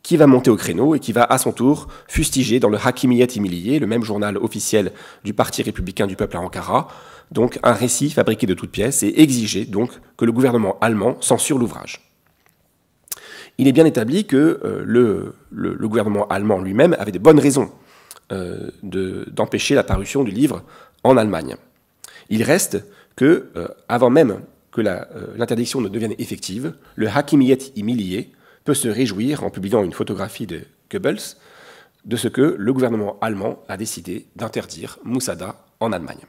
[SPEAKER 2] qui va monter au créneau et qui va à son tour fustiger dans le Hakimiyet Imilié, le même journal officiel du Parti républicain du peuple à Ankara, donc un récit fabriqué de toutes pièces et exiger donc que le gouvernement allemand censure l'ouvrage il est bien établi que euh, le, gouvernement allemand lui-même avait de bonnes raisons euh, d'empêcher la parution du livre en Allemagne. Il reste que, euh, avant même que l'interdiction ne devienne effective, le Hakimiet humilié peut se réjouir, en publiant une photographie de Goebbels, de ce que le gouvernement allemand a décidé d'interdire Moussada en Allemagne.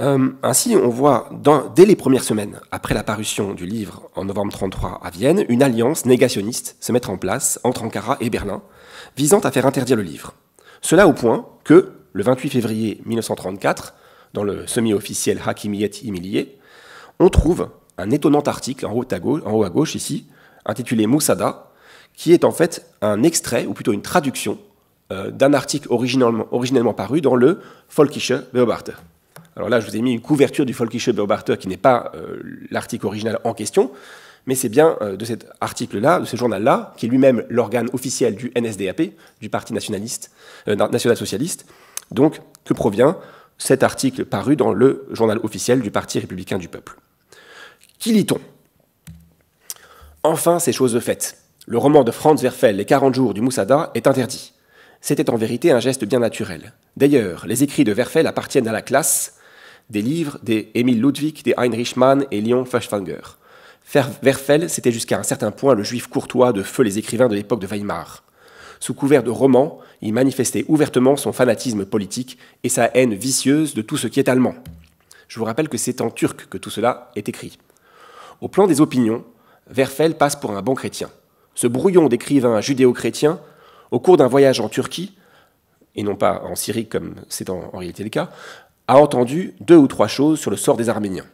[SPEAKER 2] Euh, ainsi, on voit dès les premières semaines, après la parution du livre en novembre 33 à Vienne, une alliance négationniste se mettre en place entre Ankara et Berlin, visant à faire interdire le livre. Cela au point que, le 28 février 1934, dans le semi-officiel Hakimiyet Imilié, on trouve un étonnant article en haut, à gauche, ici, intitulé Moussada, qui est en fait un extrait, ou plutôt une traduction, euh, d'un article originellement, paru dans le Folkische Beobachter. Alors là, je vous ai mis une couverture du Folkische Beobachter qui n'est pas euh, l'article original en question, mais c'est bien euh, de cet article-là, de ce journal-là, qui est lui-même l'organe officiel du NSDAP, du Parti national-socialiste, euh, donc que provient cet article paru dans le journal officiel du Parti républicain du peuple. Qui lit-on Enfin, ces choses faites. Le roman de Franz Werfel, Les 40 jours du Moussada, est interdit. C'était en vérité un geste bien naturel. D'ailleurs, les écrits de Werfel appartiennent à la classe des livres des Ludwig, des Heinrich Mann et Léon Faschwanger. Werfel, c'était jusqu'à un certain point le juif courtois de feu les écrivains de l'époque de Weimar. Sous couvert de romans, il manifestait ouvertement son fanatisme politique et sa haine vicieuse de tout ce qui est allemand. Je vous rappelle que c'est en turc que tout cela est écrit. Au plan des opinions, Werfel passe pour un bon chrétien. Ce brouillon d'écrivain judéo-chrétien, au cours d'un voyage en Turquie, et non pas en Syrie comme c'est en réalité le cas, a entendu deux ou trois choses sur le sort des Arméniens.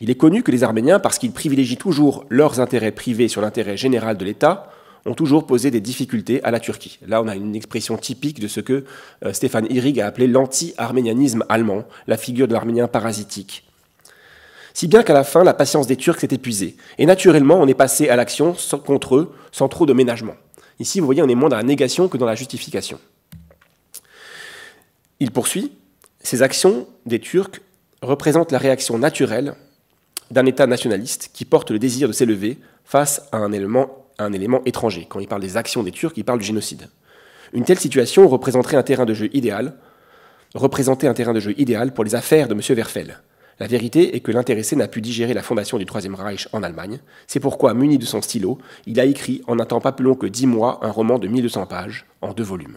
[SPEAKER 2] Il est connu que les Arméniens, parce qu'ils privilégient toujours leurs intérêts privés sur l'intérêt général de l'État, ont toujours posé des difficultés à la Turquie. Là, on a une expression typique de ce que euh, Stéphane Irig a appelé l'anti-arménianisme allemand, la figure de l'Arménien parasitique. Si bien qu'à la fin, la patience des Turcs s'est épuisée, et naturellement, on est passé à l'action contre eux, sans trop de ménagement. Ici, vous voyez, on est moins dans la négation que dans la justification. Il poursuit ces actions des Turcs représentent la réaction naturelle d'un État nationaliste qui porte le désir de s'élever face à un élément, étranger. Quand il parle des actions des Turcs, il parle du génocide. Une telle situation représenterait un terrain de jeu idéal, représentait un terrain de jeu idéal pour les affaires de M. Werfel. La vérité est que l'intéressé n'a pu digérer la fondation du Troisième Reich en Allemagne. C'est pourquoi, muni de son stylo, il a écrit, en n'attendant pas plus long que dix mois, un roman de 1200 pages, en deux volumes.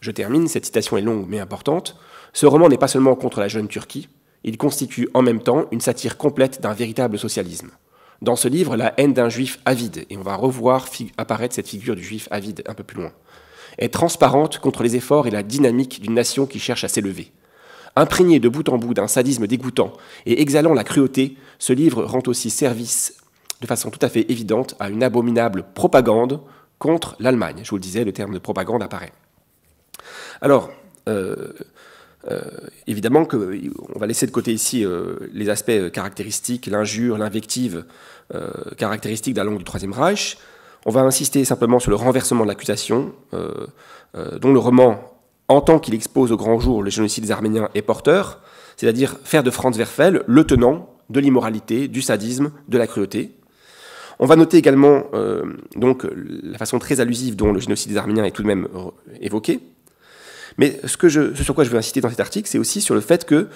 [SPEAKER 2] Je termine, cette citation est longue mais importante, ce roman n'est pas seulement contre la jeune Turquie, il constitue en même temps une satire complète d'un véritable socialisme. Dans ce livre, la haine d'un juif avide, et on va revoir apparaître cette figure du juif avide un peu plus loin, est transparente contre les efforts et la dynamique d'une nation qui cherche à s'élever. Imprégné de bout en bout d'un sadisme dégoûtant et exhalant la cruauté, ce livre rend aussi service, de façon tout à fait évidente, à une abominable propagande contre l'Allemagne. Je vous le disais, le terme de propagande apparaît. Alors, euh, euh, évidemment euh, on va laisser de côté ici euh, les aspects caractéristiques, l'injure, l'invective caractéristique de la langue du Troisième Reich. On va insister simplement sur le renversement de l'accusation, dont le roman en tant qu'il expose au grand jour le génocide des Arméniens est porteur, c'est-à-dire faire de Franz Werfel le tenant de l'immoralité, du sadisme, de la cruauté. On va noter également donc la façon très allusive dont le génocide des Arméniens est tout de même évoqué, mais ce, que je, ce sur quoi je veux insister dans cet article, c'est aussi sur le fait que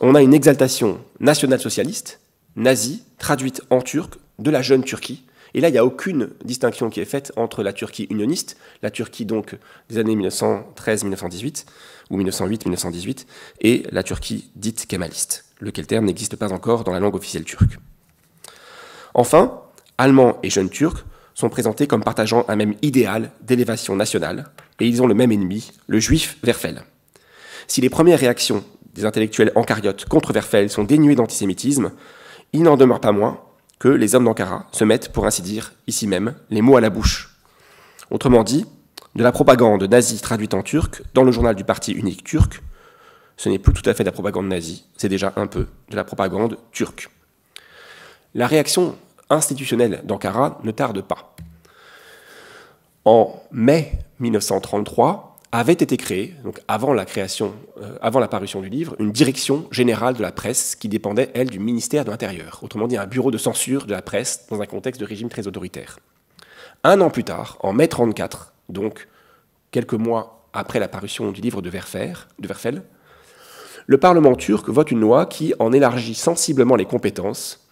[SPEAKER 2] on a une exaltation nationale-socialiste, nazie, traduite en turc, de la jeune Turquie. Et là, il n'y a aucune distinction qui est faite entre la Turquie unioniste, la Turquie donc des années 1913-1918, ou 1908-1918, et la Turquie dite kémaliste, lequel terme n'existe pas encore dans la langue officielle turque. Enfin, Allemands et jeunes Turcs sont présentés comme partageant un même idéal d'élévation nationale, et ils ont le même ennemi, le juif Werfel. Si les premières réactions des intellectuels ankariotes contre Werfel sont dénuées d'antisémitisme, il n'en demeure pas moins que les hommes d'Ankara se mettent, pour ainsi dire, ici même, les mots à la bouche. Autrement dit, de la propagande nazie traduite en turc dans le journal du Parti unique turc, ce n'est plus tout à fait de la propagande nazie, c'est déjà un peu de la propagande turque. La réaction institutionnelle d'Ankara ne tarde pas en mai 1933 avait été créée, donc avant la création, euh, avant parution du livre, une direction générale de la presse qui dépendait, elle, du ministère de l'Intérieur, autrement dit un bureau de censure de la presse dans un contexte de régime très autoritaire. Un an plus tard, en mai 34, donc quelques mois après la parution du livre de, Verfaire, de Verfel, le Parlement turc vote une loi qui en élargit sensiblement les compétences,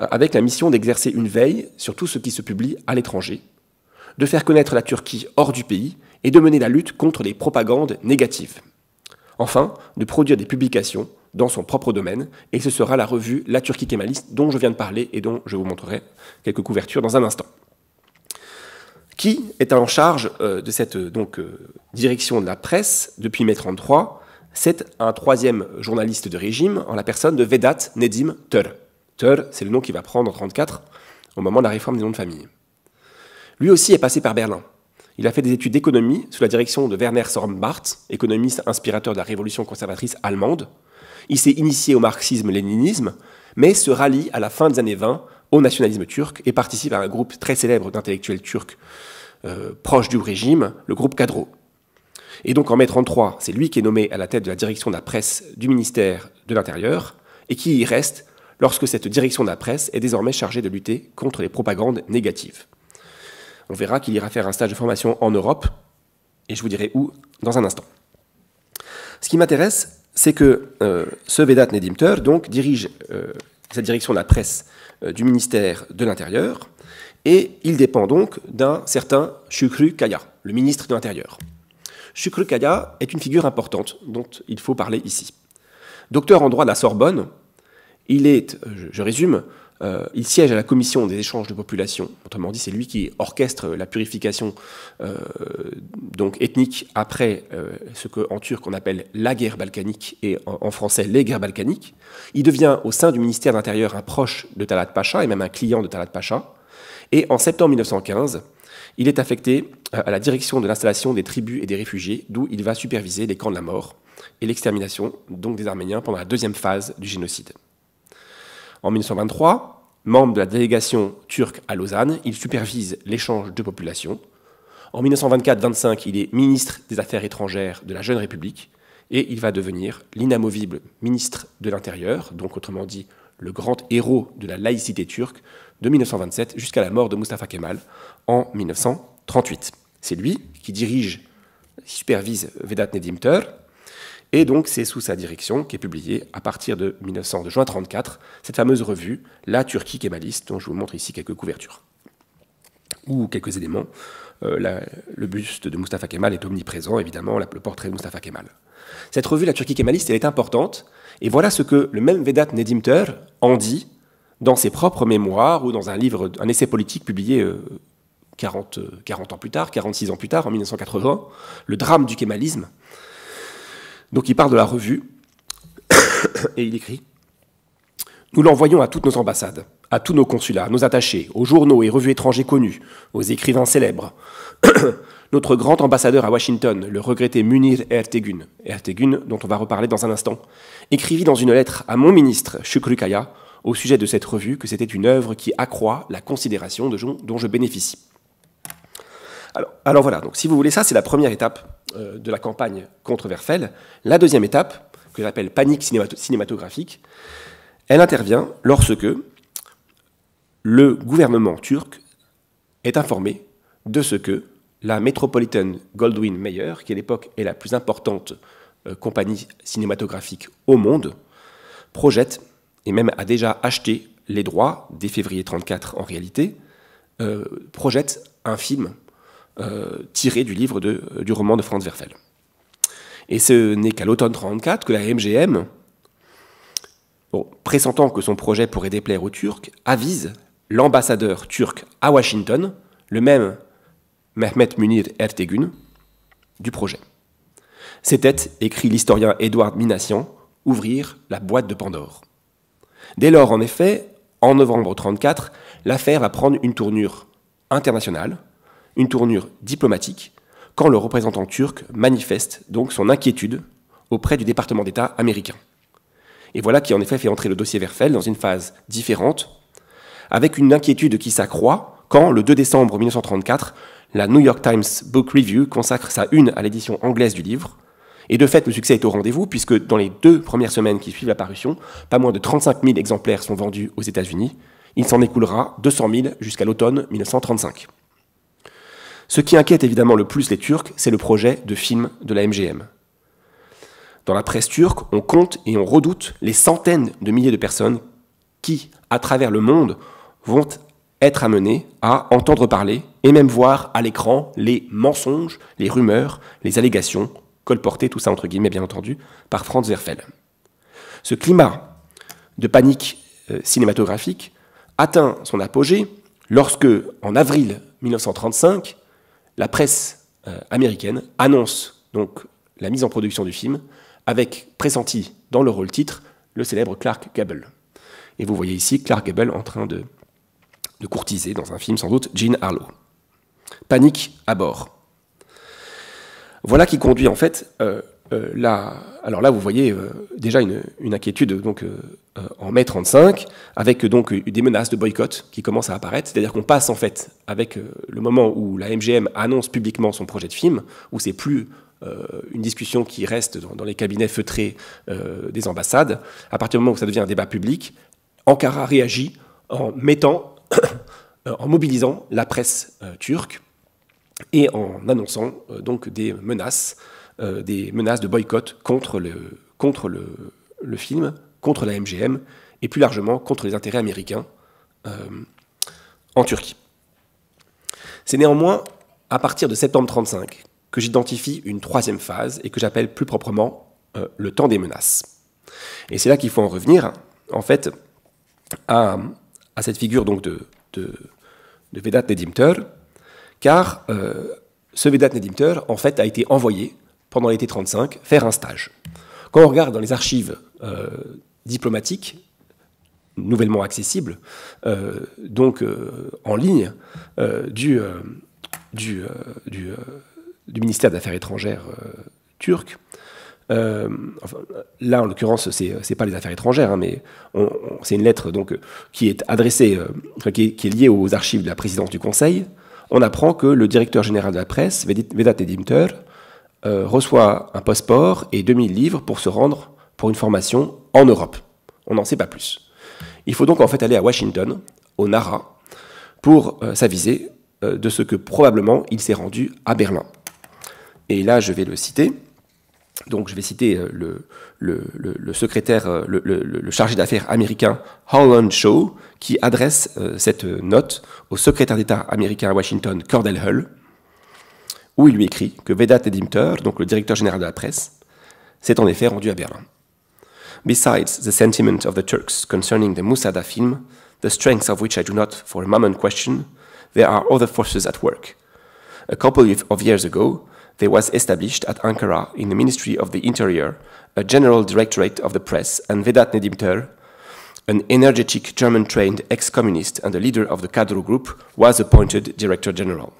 [SPEAKER 2] euh, avec la mission d'exercer une veille sur tout ce qui se publie à l'étranger, de faire connaître la Turquie hors du pays et de mener la lutte contre les propagandes négatives. Enfin, de produire des publications dans son propre domaine, et ce sera la revue La Turquie kémaliste dont je viens de parler et dont je vous montrerai quelques couvertures dans un instant. Qui est en charge euh, de cette euh, donc, euh, direction de la presse depuis mai 33 C'est un troisième journaliste de régime en la personne de Vedat Nedim Tör. Tör, c'est le nom qu'il va prendre en 34 au moment de la réforme des noms de famille. Lui aussi est passé par Berlin. Il a fait des études d'économie sous la direction de Werner Sornbart, économiste inspirateur de la révolution conservatrice allemande. Il s'est initié au marxisme-léninisme, mais se rallie à la fin des années 20 au nationalisme turc et participe à un groupe très célèbre d'intellectuels turcs euh, proches du régime, le groupe Cadro. Et donc en mai 33, c'est lui qui est nommé à la tête de la direction de la presse du ministère de l'Intérieur et qui y reste lorsque cette direction de la presse est désormais chargée de lutter contre les propagandes négatives on verra qu'il ira faire un stage de formation en Europe, et je vous dirai où dans un instant. Ce qui m'intéresse, c'est que euh, ce Vedat Nedimter donc, dirige sa euh, direction de la presse euh, du ministère de l'Intérieur, et il dépend donc d'un certain Shukru Kaya, le ministre de l'Intérieur. Shukru Kaya est une figure importante dont il faut parler ici. Docteur en droit de la Sorbonne, il est, je résume, euh, il siège à la commission des échanges de population. Autrement dit, c'est lui qui orchestre la purification euh, donc ethnique après euh, ce qu'en turc on appelle la guerre balkanique et en, français les guerres balkaniques. Il devient au sein du ministère de l'Intérieur un proche de Talat Pacha et même un client de Talat Pacha. Et en septembre 1915, il est affecté à la direction de l'installation des tribus et des réfugiés, d'où il va superviser les camps de la mort et l'extermination donc des Arméniens pendant la deuxième phase du génocide. En 1923, membre de la délégation turque à Lausanne, il supervise l'échange de population En 1924-25, il est ministre des Affaires étrangères de la Jeune République et il va devenir l'inamovible ministre de l'Intérieur, donc autrement dit le grand héros de la laïcité turque, de 1927 jusqu'à la mort de Mustafa Kemal en 1938. C'est lui qui dirige, supervise Vedat Nedimter, et donc, c'est sous sa direction qu'est publiée, à partir de, juin 1934, cette fameuse revue, La Turquie kémaliste, dont je vous montre ici quelques couvertures. Ou quelques éléments. Euh, le buste de Mustafa Kemal est omniprésent, évidemment, le portrait de Mustafa Kemal. Cette revue, La Turquie kémaliste, elle est importante. Et voilà ce que le même Vedat Nedimter en dit dans ses propres mémoires ou dans un livre, un essai politique publié 40, euh, 40 euh, ans plus tard, 46 ans plus tard, en 1980, Le drame du kémalisme donc il parle de la revue et il écrit Nous l'envoyons à toutes nos ambassades, à tous nos consulats, nos attachés, aux journaux et revues étrangers connus, aux écrivains célèbres. Notre grand ambassadeur à Washington, le regretté Munir Ertegun, Ertegun dont on va reparler dans un instant, écrivit dans une lettre à mon ministre Shukrukaya au sujet de cette revue que c'était une œuvre qui accroît la considération de gens dont je bénéficie. Alors, alors voilà, donc si vous voulez ça, c'est la première étape euh, de la campagne contre Werfel, la deuxième étape, que j'appelle panique cinématographique, elle intervient lorsque le gouvernement turc est informé de ce que la Metropolitan Goldwyn Mayer, qui à l'époque est la plus importante euh, compagnie cinématographique au monde, projette et même a déjà acheté les droits dès février 34 en réalité, euh, projette un film euh, tiré du livre euh, du roman de Franz Werfel. Et ce n'est qu'à l'automne 34 que la MGM, pressentant que son projet pourrait déplaire aux Turcs, avise l'ambassadeur turc à Washington, le même Mehmet Munir Ertegun, du projet. C'était, écrit l'historien Edward Minassian, ouvrir la boîte de Pandore. Dès lors, en effet, en novembre 1934, l'affaire va prendre une tournure internationale, une tournure diplomatique quand le représentant turc manifeste donc son inquiétude auprès du département d'État américain. Et voilà qui en effet fait entrer le dossier Werfel dans une phase différente, avec une inquiétude qui s'accroît quand, le 2 décembre 1934, la New York Times Book Review consacre sa une à l'édition anglaise du livre. Et de fait, le succès est au rendez-vous, puisque dans les deux premières semaines qui suivent la parution, pas moins de 35 000 exemplaires sont vendus aux États-Unis. Il s'en écoulera 200 000 jusqu'à l'automne 1935. Ce qui inquiète évidemment le plus les Turcs, c'est le projet de film de la MGM. Dans la presse turque, on compte et on redoute les centaines de milliers de personnes qui, à travers le monde, vont être amenées à entendre parler et même voir à l'écran les mensonges, les rumeurs, les allégations, colportées, tout ça entre guillemets bien entendu, par Franz Werfel. Ce climat de panique euh, cinématographique atteint son apogée lorsque, en avril 1935, la presse euh, américaine annonce donc la mise en production du film avec pressenti dans le rôle titre le célèbre Clark Gable. Et vous voyez ici Clark Gable en train de, courtiser dans un film sans doute Jean Harlow. Panique à bord. Voilà qui conduit en fait euh, euh, alors là, vous voyez euh, déjà une, inquiétude donc, euh, en mai 35, avec donc des menaces de boycott qui commencent à apparaître. C'est-à-dire qu'on passe en fait avec le moment où la MGM annonce publiquement son projet de film, où c'est plus une discussion qui reste dans, dans les cabinets feutrés des ambassades. À partir du moment où ça devient un débat public, Ankara réagit en mettant, en mobilisant la presse turque et en annonçant donc des menaces euh, des menaces de boycott contre, le, contre le, film, contre la MGM, et plus largement contre les intérêts américains euh, en Turquie. C'est néanmoins à partir de septembre 35 que j'identifie une troisième phase et que j'appelle plus proprement euh, le temps des menaces. Et c'est là qu'il faut en revenir, en fait, à, à cette figure donc de, de, Vedat Nedimter, car ce Vedat Nedimter, en fait, a été envoyé pendant l'été 35, faire un stage. Quand on regarde dans les archives euh, diplomatiques, nouvellement accessibles, euh, donc euh, en ligne, du, du, ministère des Affaires étrangères turc, là, en l'occurrence, c'est pas les affaires étrangères, hein, mais c'est une lettre donc qui est adressée, qui, est, qui, est, liée aux archives de la présidence du Conseil. On apprend que le directeur général de la presse, Vedat Edimter, euh, reçoit un passeport et 2000 livres pour se rendre pour une formation en Europe. On n'en sait pas plus. Il faut donc en fait aller à Washington, au NARA, pour euh, s'aviser euh, de ce que probablement il s'est rendu à Berlin. Et là, je vais le citer. Donc, je vais citer le, secrétaire, le, chargé d'affaires américain Howland Shaw, qui adresse cette note au secrétaire d'État américain à Washington, Cordell Hull, où il lui écrit que Vedat Nedimter, donc le directeur général de la presse, s'est en effet rendu à Berlin. Besides the sentiment of the Turks concerning the Musada film, the strength of which I do not for a moment question, there are other forces at work. A couple of years ago, there was established at Ankara in the Ministry of the Interior a General Directorate of the Press and Vedat Nedimter, an energetic German trained ex communist and a leader of the Kadro group, was appointed Director General.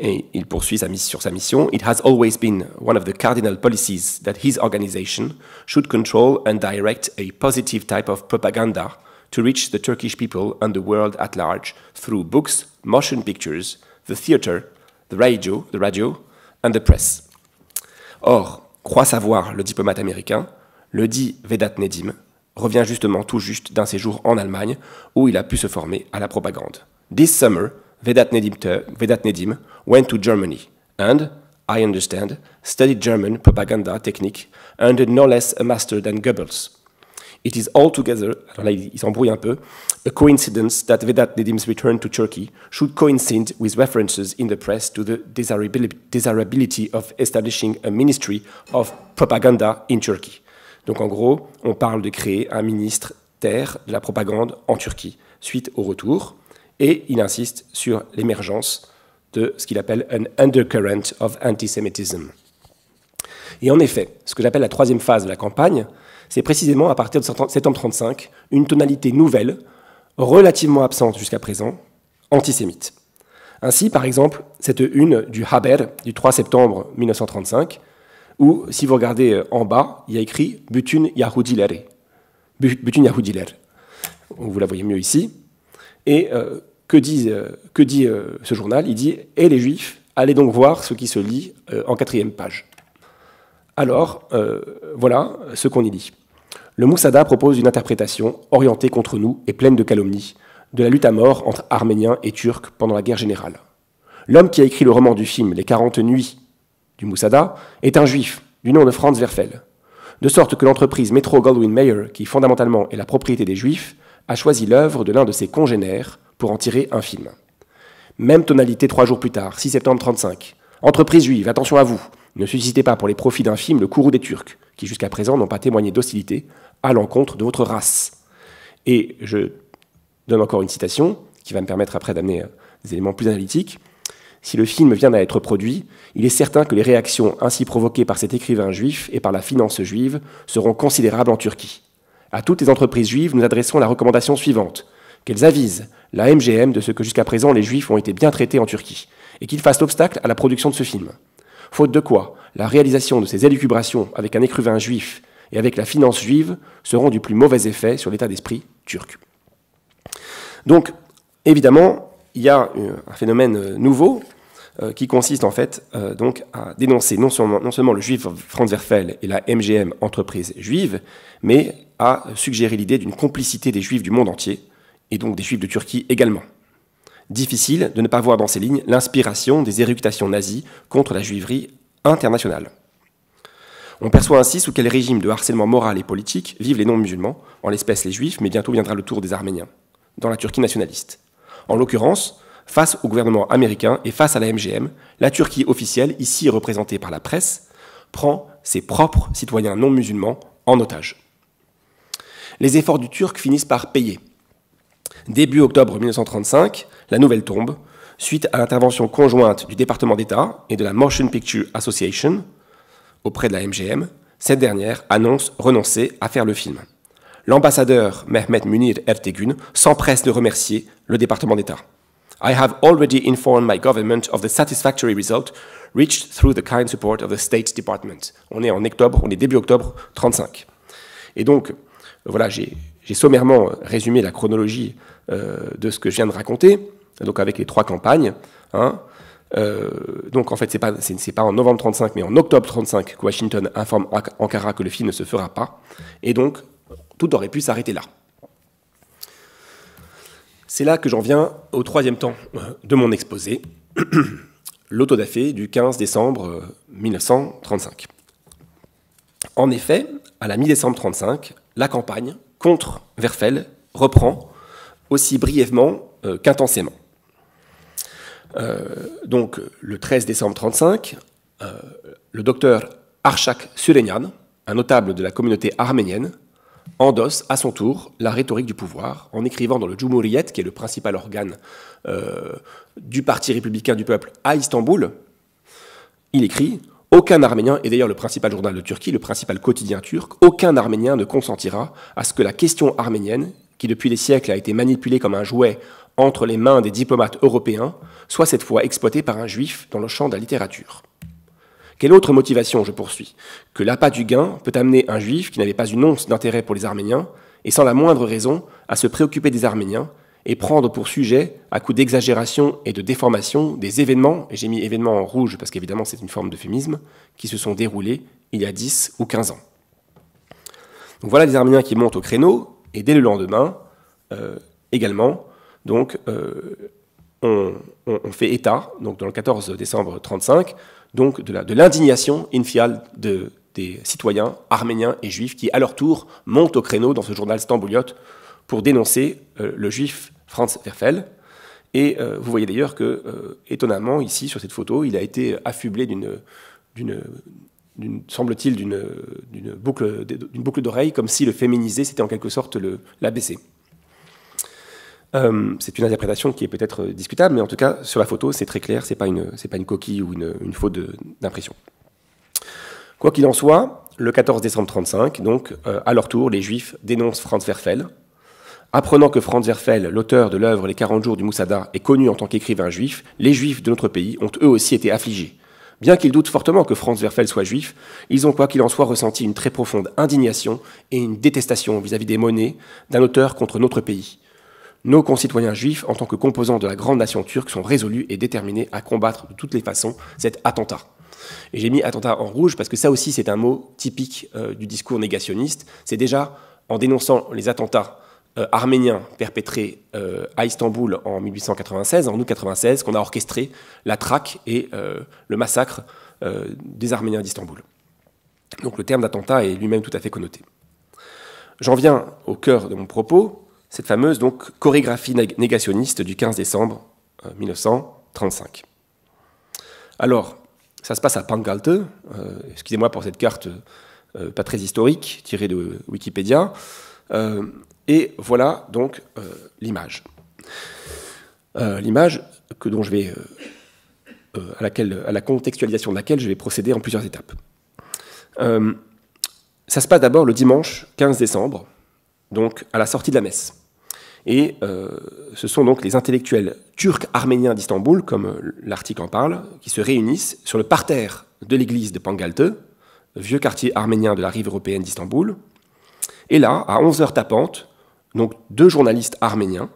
[SPEAKER 2] Et il poursuit sa, sur sa mission. It has always been one of the cardinal policies that his organization should control and direct a positive type of propaganda to reach the Turkish people and the world at large through books, motion pictures, the theater, the radio, the radio and the press. Or, croit savoir le diplomate américain, le dit Vedat Nedim revient justement tout juste d'un séjour en Allemagne où il a pu se former à la propagande. This summer, Vedat Nedim, Vedat Nedim went to Germany and, I understand, studied German propaganda technique under no less a master than Goebbels. It is altogether, là il s'embrouille un peu, a coincidence that Vedat Nedim's return to Turkey should coincide with references in the press to the desirability of establishing a ministry of propaganda in Turkey. Donc en gros, on parle de créer un ministre terre de la propagande en Turquie, suite au retour et il insiste sur l'émergence de ce qu'il appelle un undercurrent of antisemitism ». Et en effet, ce que j'appelle la troisième phase de la campagne, c'est précisément à partir de septembre 1935, une tonalité nouvelle, relativement absente jusqu'à présent, antisémite. Ainsi, par exemple, cette une du Haber du 3 septembre 1935, où, si vous regardez euh, en bas, il y a écrit Butun Yahudiler ».« Butun Yahudilere. Vous la voyez mieux ici. Et euh, euh, que dit, euh, ce journal Il dit Et les juifs, allez donc voir ce qui se lit en quatrième page. Alors, voilà ce qu'on y lit. Le Moussada propose une interprétation orientée contre nous et pleine de calomnies de la lutte à mort entre Arméniens et Turcs pendant la guerre générale. L'homme qui a écrit le roman du film Les 40 nuits du Moussada est un juif du nom de Franz Werfel, de sorte que l'entreprise Metro Goldwyn Mayer, qui fondamentalement est la propriété des juifs, a choisi l'œuvre de l'un de ses congénères pour en tirer un film. Même tonalité trois jours plus tard, 6 septembre 35. Entreprise juive, attention à vous. Ne suscitez pas pour les profits d'un film le courroux des Turcs, qui jusqu'à présent n'ont pas témoigné d'hostilité à l'encontre de votre race. Et je donne encore une citation, qui va me permettre après d'amener euh, des éléments plus analytiques. Si le film vient à être produit, il est certain que les réactions ainsi provoquées par cet écrivain juif et par la finance juive seront considérables en Turquie. À toutes les entreprises juives, nous adressons la recommandation suivante qu'elles avisent la MGM de ce que jusqu'à présent les juifs ont été bien traités en Turquie, et qu'ils fassent obstacle à la production de ce film. Faute de quoi, la réalisation de ces élucubrations avec un écrivain juif et avec la finance juive seront du plus mauvais effet sur l'état d'esprit turc. Donc, évidemment, il y a euh, un phénomène euh, nouveau euh, qui consiste en fait euh, donc à dénoncer non seulement, le juif Franz Werfel et la MGM, entreprise juive, mais à suggérer l'idée d'une complicité des juifs du monde entier, et donc des juifs de Turquie également. Difficile de ne pas voir dans ces lignes l'inspiration des éructations nazies contre la juiverie internationale. On perçoit ainsi sous quel régime de harcèlement moral et politique vivent les non-musulmans, en l'espèce les juifs, mais bientôt viendra le tour des Arméniens, dans la Turquie nationaliste. En l'occurrence, face au gouvernement américain et face à la MGM, la Turquie officielle, ici représentée par la presse, prend ses propres citoyens non musulmans en otage. Les efforts du Turc finissent par payer. Début octobre 1935, la nouvelle tombe, suite à l'intervention conjointe du département d'État et de la Motion Picture Association auprès de la MGM, cette dernière annonce renoncer à faire le film. L'ambassadeur Mehmet Munir Ertegun s'empresse de remercier le département d'État. I have already informed my government of the satisfactory result reached through the kind support of the State Department. On est en octobre, on est début octobre 35. Et donc, voilà, j'ai sommairement résumé la chronologie euh, de ce que je viens de raconter, donc avec les trois campagnes. Hein. Euh, donc en fait, c'est pas, pas en novembre 35, mais en octobre 35 que Washington informe Ankara que le film ne se fera pas. Et donc, tout aurait pu s'arrêter là. C'est là que j'en viens au troisième temps euh, de mon exposé, l'autodafé du 15 décembre 1935. Euh, en effet, à la mi-décembre 1935, la campagne contre Verfel reprend aussi brièvement euh, qu'intensément. donc, le 13 décembre 1935, le docteur Arshak Surenian, un notable de la communauté arménienne, endosse à son tour la rhétorique du pouvoir en écrivant dans le Cumhuriyet, qui est le principal organe euh, du Parti républicain du peuple à Istanbul, il écrit aucun Arménien, et d'ailleurs le principal journal de Turquie, le principal quotidien turc, aucun Arménien ne consentira à ce que la question arménienne, qui depuis des siècles a été manipulée comme un jouet entre les mains des diplomates européens, soit cette fois exploitée par un juif dans le champ de la littérature. Quelle autre motivation, je poursuis, que l'appât du gain peut amener un juif qui n'avait pas une once d'intérêt pour les Arméniens, et sans la moindre raison, à se préoccuper des Arméniens, et prendre pour sujet, à coup d'exagération et de déformation, des événements, et j'ai mis événements en rouge parce qu'évidemment c'est une forme d'euphémisme, qui se sont déroulés il y a 10 ou 15 ans. Donc voilà les Arméniens qui montent au créneau, et dès le lendemain, euh, également, donc, euh, on, fait état, donc dans le 14 décembre 1935, donc de l'indignation infiale des citoyens arméniens et juifs qui, à leur tour, montent au créneau dans ce journal Stambouliot pour dénoncer euh, le juif Franz Werfel. Et euh, vous voyez d'ailleurs que, euh, étonnamment, ici, sur cette photo, il a été affublé d'une, semble-t-il, d'une, boucle, d'oreille, comme si le féminisé, c'était en quelque sorte le, l'ABC. Euh, c'est une interprétation qui est peut-être euh, discutable, mais en tout cas, sur la photo, c'est très clair, ce n'est pas, une, coquille ou une, faute d'impression. Quoi qu'il en soit, le 14 décembre 1935, donc, euh, à leur tour, les Juifs dénoncent Franz Werfel. Apprenant que Franz Werfel, l'auteur de l'œuvre Les 40 jours du Moussada, est connu en tant qu'écrivain juif, les Juifs de notre pays ont eux aussi été affligés. Bien qu'ils doutent fortement que Franz Werfel soit juif, ils ont, quoi qu'il en soit, ressenti une très profonde indignation et une détestation vis à -vis des monnaies d'un auteur contre notre pays nos concitoyens juifs, en tant que composants de la grande nation turque, sont résolus et déterminés à combattre de toutes les façons cet attentat. Et j'ai mis attentat en rouge parce que ça aussi c'est un mot typique euh, du discours négationniste. C'est déjà en dénonçant les attentats euh, arméniens perpétrés euh, à Istanbul en 1896, en août 96, qu'on a orchestré la traque et le massacre des Arméniens d'Istanbul. Donc le terme d'attentat est lui-même tout à fait connoté. J'en viens au cœur de mon propos, cette fameuse donc chorégraphie négationniste du 15 décembre 1935. Euh, Alors, ça se passe à Pangalte, euh, excusez-moi pour cette carte euh, pas très historique, tirée de Wikipédia, et voilà donc l'image. l'image que dont je vais, à, laquelle, à la contextualisation de laquelle je vais procéder en plusieurs étapes. ça se passe d'abord le dimanche 15 décembre donc à la sortie de la messe. Et euh, ce sont donc les intellectuels turcs arméniens d'Istanbul, comme euh, l'article en parle, qui se réunissent sur le parterre de l'église de Pangalte, vieux quartier arménien de la rive européenne d'Istanbul. Et là, à 11h tapante, donc deux journalistes arméniens,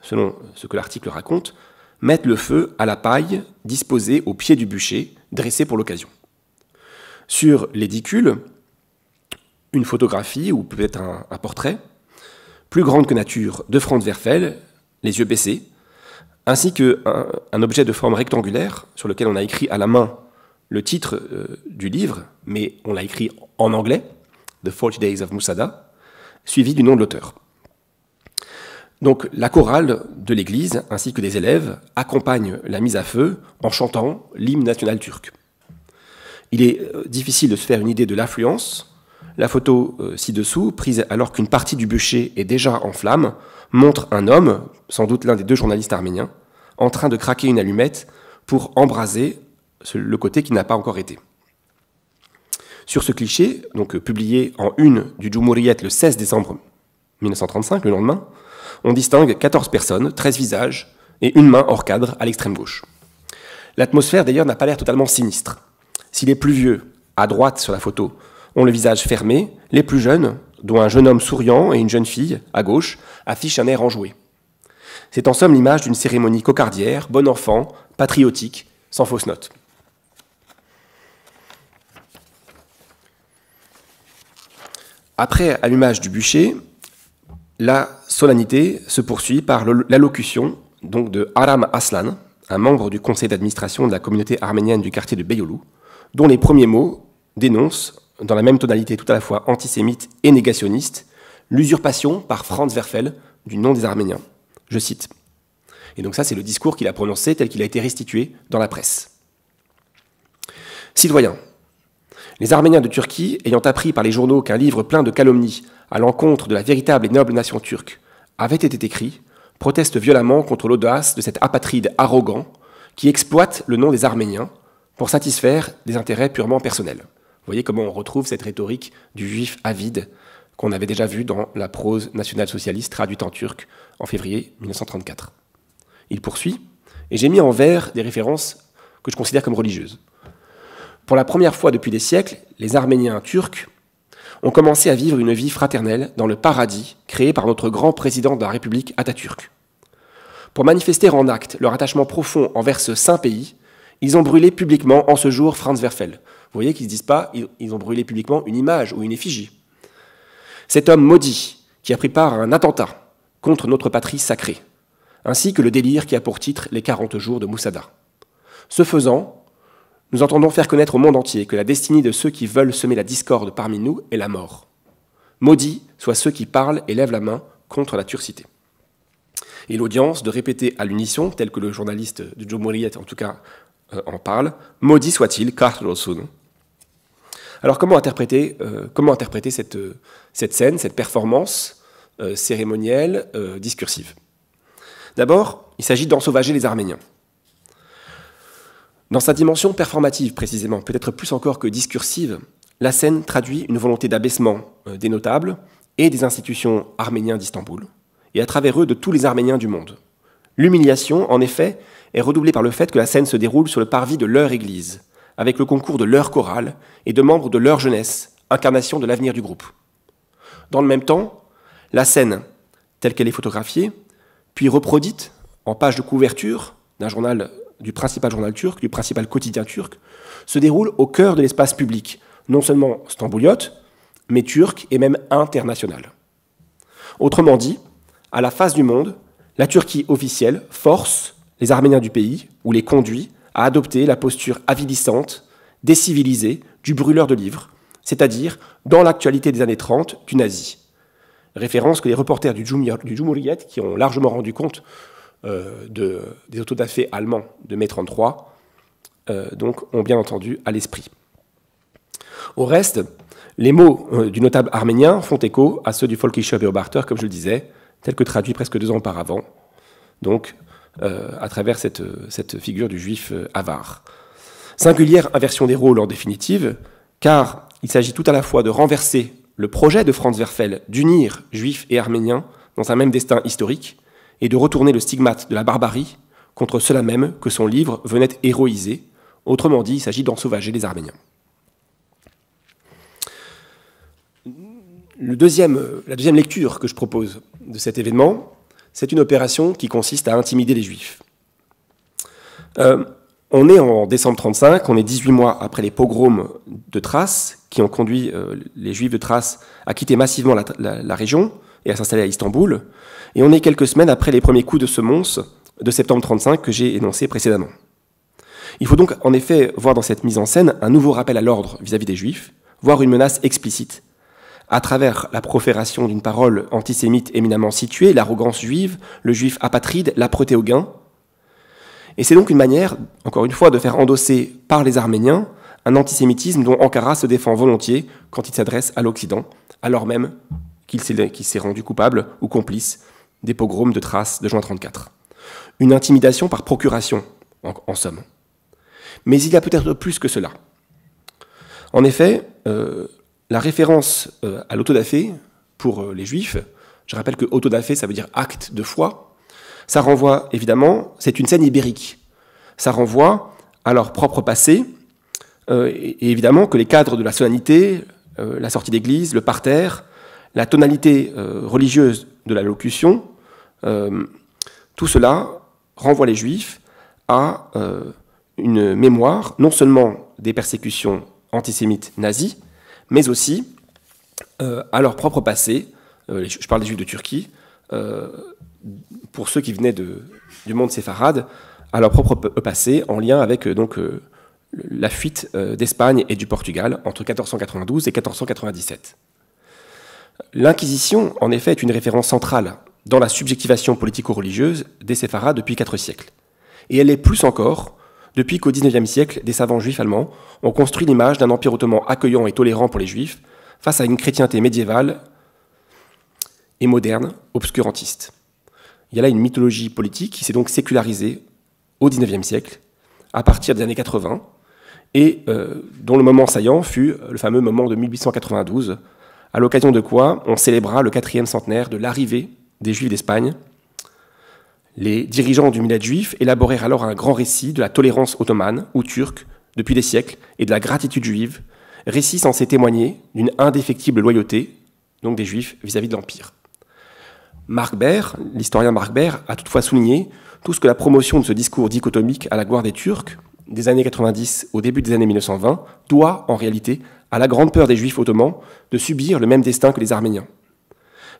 [SPEAKER 2] selon ce que l'article raconte, mettent le feu à la paille disposée au pied du bûcher, dressé pour l'occasion. Sur l'édicule, une photographie ou peut-être un, portrait, plus grande que nature, de Franz Werfel, les yeux baissés, ainsi qu'un un objet de forme rectangulaire sur lequel on a écrit à la main le titre euh, du livre, mais on l'a écrit en anglais, The Forty Days of Musada, suivi du nom de l'auteur. Donc la chorale de l'Église, ainsi que des élèves, accompagnent la mise à feu en chantant l'hymne national turc. Il est euh, difficile de se faire une idée de l'affluence la photo euh, ci-dessous, prise alors qu'une partie du bûcher est déjà en flammes, montre un homme, sans doute l'un des deux journalistes arméniens, en train de craquer une allumette pour embraser le côté qui n'a pas encore été. Sur ce cliché, donc euh, publié en une du Djoumouriet le 16 décembre 1935, le lendemain, on distingue 14 personnes, 13 visages et une main hors cadre à l'extrême gauche. L'atmosphère d'ailleurs n'a pas l'air totalement sinistre. S'il est pluvieux à droite sur la photo ont le visage fermé, les plus jeunes, dont un jeune homme souriant et une jeune fille, à gauche, affichent un air enjoué. C'est en somme l'image d'une cérémonie cocardière, bon enfant, patriotique, sans fausse note. Après allumage du bûcher, la solennité se poursuit par l'allocution donc de Aram Aslan, un membre du conseil d'administration de la communauté arménienne du quartier de Beyoulou, dont les premiers mots dénoncent dans la même tonalité tout à la fois antisémite et négationniste, l'usurpation par Franz Werfel du nom des Arméniens. Je cite. Et donc ça, c'est le discours qu'il a prononcé tel qu'il a été restitué dans la presse. Citoyens, les Arméniens de Turquie, ayant appris par les journaux qu'un livre plein de calomnies à l'encontre de la véritable et noble nation turque avait été écrit, protestent violemment contre l'audace de cet apatride arrogant qui exploite le nom des Arméniens pour satisfaire des intérêts purement personnels voyez comment on retrouve cette rhétorique du juif avide qu'on avait déjà vu dans la prose nationale-socialiste traduite en turc en février 1934. Il poursuit, et j'ai mis en vers des références que je considère comme religieuses. Pour la première fois depuis des siècles, les Arméniens turcs ont commencé à vivre une vie fraternelle dans le paradis créé par notre grand président de la République Atatürk. Pour manifester en acte leur attachement profond envers ce saint pays, ils ont brûlé publiquement en ce jour Franz Werfel, vous voyez qu'ils ne disent pas ils, ont brûlé publiquement une image ou une effigie. Cet homme maudit qui a pris part à un attentat contre notre patrie sacrée, ainsi que le délire qui a pour titre les 40 jours de Moussada. Ce faisant, nous entendons faire connaître au monde entier que la destinée de ceux qui veulent semer la discorde parmi nous est la mort. Maudit soient ceux qui parlent et lèvent la main contre la turcité. Et l'audience de répéter à l'unisson, tel que le journaliste de Joe Moriette en tout cas euh, en parle, maudit soit-il, Carlos alors comment interpréter, euh, euh, cette, scène, cette performance euh, cérémonielle, discursive D'abord, il s'agit d'ensauvager les Arméniens. Dans sa dimension performative précisément, peut-être plus encore que discursive, la scène traduit une volonté d'abaissement des notables et des institutions arméniennes d'Istanbul, et à travers eux de tous les Arméniens du monde. L'humiliation, en effet, est redoublée par le fait que la scène se déroule sur le parvis de leur église, avec le concours de leur chorale et de membres de leur jeunesse, incarnation de l'avenir du groupe. Dans le même temps, la scène, telle qu'elle est photographiée, puis reproduite en page de couverture d'un journal du principal journal turc, du principal quotidien turc, se déroule au cœur de l'espace public, non seulement stambouliote, mais turc et même international. Autrement dit, à la face du monde, la Turquie officielle force les Arméniens du pays, ou les conduit, à adopter la posture avilissante, décivilisée, du brûleur de livres, c'est-à-dire dans l'actualité des années 30 du nazi. Référence que les reporters du, Jumhuriyet, qui ont largement rendu compte euh, de, des autodafés allemands de mai 33, euh, donc ont bien entendu à l'esprit. Au reste, les mots euh, du notable arménien font écho à ceux du au Barter, comme je le disais, tels que traduits presque deux ans auparavant, donc euh, à travers cette, figure du juif euh, avare. Singulière inversion des rôles en définitive, car il s'agit tout à la fois de renverser le projet de Franz Werfel d'unir juifs et arméniens dans un même destin historique, et de retourner le stigmate de la barbarie contre cela même que son livre venait héroïser, autrement dit il s'agit d'ensauvager les Arméniens. la deuxième lecture que je propose de cet événement c'est une opération qui consiste à intimider les juifs. Euh, on est en décembre 35, on est 18 mois après les pogroms de Thrace, qui ont conduit euh, les juifs de Thrace à quitter massivement la, région et à s'installer à Istanbul, et on est quelques semaines après les premiers coups de semonce de septembre 35 que j'ai énoncé précédemment. Il faut donc en effet voir dans cette mise en scène un nouveau rappel à l'ordre vis-à-vis des juifs, voire une menace explicite à travers la profération d'une parole antisémite éminemment située, l'arrogance juive, le juif apatride, l'âpreté au Et c'est donc une manière, encore une fois, de faire endosser par les Arméniens un antisémitisme dont Ankara se défend volontiers quand il s'adresse à l'Occident, alors même qu'il s'est rendu coupable ou complice des pogroms de Thrace de juin 34. Une intimidation par procuration, en, somme. Mais il y a peut-être plus que cela. En effet, euh, la référence euh, à l'autodafé pour euh, les juifs, je rappelle que autodafé, ça veut dire acte de foi, ça renvoie évidemment, c'est une scène ibérique, ça renvoie à leur propre passé, euh, et, évidemment que les cadres de la solennité, la sortie d'église, le parterre, la tonalité religieuse de la locution, tout cela renvoie les juifs à une mémoire non seulement des persécutions antisémites nazies, mais aussi euh, à leur propre passé. Euh, je parle des Juifs de Turquie. Euh, pour ceux qui venaient du monde séfarade, à leur propre passé en lien avec donc la fuite d'Espagne et du Portugal entre 1492 et 1497. L'Inquisition, en effet, est une référence centrale dans la subjectivation politico-religieuse des séfarades depuis quatre siècles. Et elle est plus encore depuis qu'au XIXe siècle, des savants juifs allemands ont construit l'image d'un empire ottoman accueillant et tolérant pour les juifs face à une chrétienté médiévale et moderne, obscurantiste. Il y a là une mythologie politique qui s'est donc sécularisée au XIXe siècle, à partir des années 80, et euh, dont le moment saillant fut le fameux moment de 1892, à l'occasion de quoi on célébra le quatrième centenaire de l'arrivée des Juifs d'Espagne les dirigeants du millet juif élaborèrent alors un grand récit de la tolérance ottomane ou turque depuis des siècles et de la gratitude juive, récit censé témoigner d'une indéfectible loyauté, donc des juifs, vis-à-vis -vis de l'Empire. Marc Baer, l'historien Marc Baer, a toutefois souligné tout ce que la promotion de ce discours dichotomique à la gloire des Turcs, des années 90 au début des années 1920, doit en réalité à la grande peur des Juifs ottomans de subir le même destin que les Arméniens.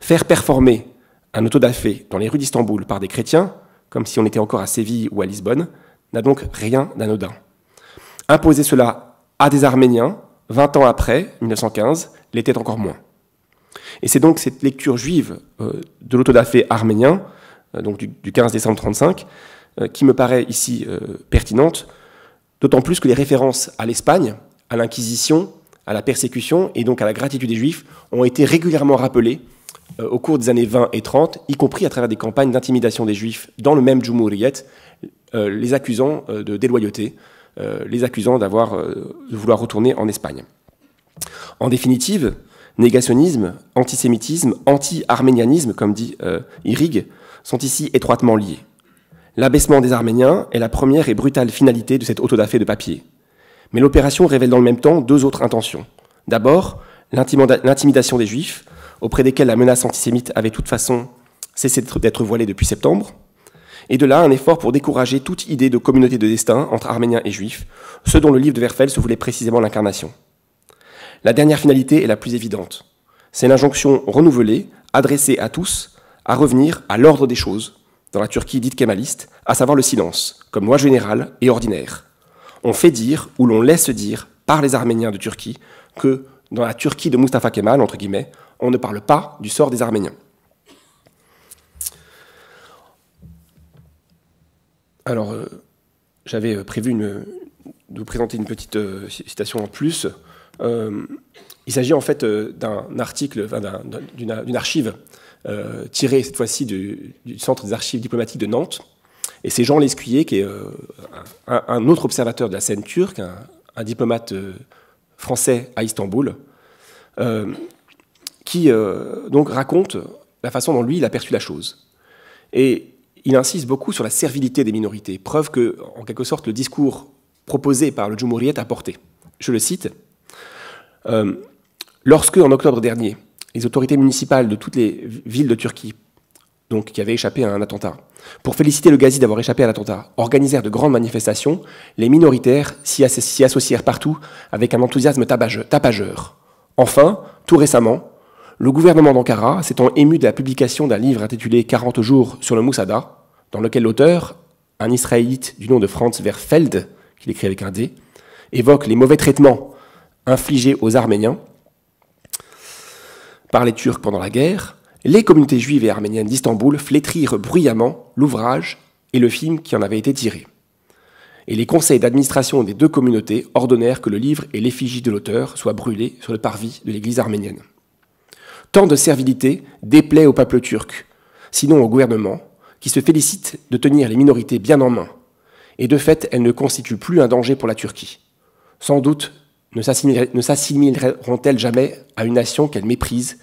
[SPEAKER 2] Faire performer un autodafé dans les rues d'Istanbul par des chrétiens, comme si on était encore à Séville ou à Lisbonne, n'a donc rien d'anodin. Imposer cela à des Arméniens, 20 ans après, 1915, l'était encore moins. Et c'est donc cette lecture juive euh, de l'autodafé arménien, euh, donc du, 15 décembre 1935, euh, qui me paraît ici pertinente, d'autant plus que les références à l'Espagne, à l'Inquisition, à la persécution et donc à la gratitude des Juifs ont été régulièrement rappelées euh, au cours des années 20 et 30, y compris à travers des campagnes d'intimidation des juifs dans le même Jumouriet, euh, les accusant euh, de déloyauté, les accusant d'avoir, de vouloir retourner en Espagne. En définitive, négationnisme, antisémitisme, anti-arménianisme, comme dit Irig, sont ici étroitement liés. L'abaissement des Arméniens est la première et brutale finalité de cette auto-da-fé de papier. Mais l'opération révèle dans le même temps deux autres intentions. D'abord, l'intimidation des Juifs, auprès desquels la menace antisémite avait de toute façon cessé d'être voilée depuis septembre, et de là un effort pour décourager toute idée de communauté de destin entre Arméniens et Juifs, ce dont le livre de Verfel se voulait précisément l'incarnation. La dernière finalité est la plus évidente. C'est l'injonction renouvelée, adressée à tous, à revenir à l'ordre des choses, dans la Turquie dite kémaliste, à savoir le silence, comme loi générale et ordinaire. On fait dire, ou l'on laisse dire, par les Arméniens de Turquie, que, dans la Turquie de Mustafa Kemal, entre guillemets, on ne parle pas du sort des Arméniens. Alors, euh, j'avais euh, prévu de vous présenter une petite euh, citation en plus. il s'agit en fait d'un article, enfin, d'une archive tirée cette fois-ci du, Centre des archives diplomatiques de Nantes. Et c'est Jean Lescuyer, qui est un, autre observateur de la scène turque, un, un diplomate français à Istanbul, qui euh, donc raconte la façon dont lui il a perçu la chose. Et il insiste beaucoup sur la servilité des minorités, preuve que, en quelque sorte, le discours proposé par le Jumouriet a porté. Je le cite. Euh, lorsque, en octobre dernier, les autorités municipales de toutes les villes de Turquie, donc qui avaient échappé à un attentat, pour féliciter le gazi d'avoir échappé à l'attentat, organisèrent de grandes manifestations, les minoritaires s'y associèrent partout avec un enthousiasme tapageur. Enfin, tout récemment, le gouvernement d'Ankara s'étant ému de la publication d'un livre intitulé 40 jours sur le Moussada, dans lequel l'auteur, un Israélite du nom de Franz Verfeld, qu'il écrit avec un D, évoque les mauvais traitements infligés aux Arméniens par les Turcs pendant la guerre, les communautés juives et arméniennes d'Istanbul flétrirent bruyamment l'ouvrage et le film qui en avait été tiré. Et les conseils d'administration des deux communautés ordonnèrent que le livre et l'effigie de l'auteur soient brûlés sur le parvis de l'église arménienne. Tant de servilité déplaît au peuple turc, sinon au gouvernement, qui se félicite de tenir les minorités bien en main, et de fait elles ne constituent plus un danger pour la Turquie. Sans doute ne s'assimileront-elles jamais à une nation qu'elles méprisent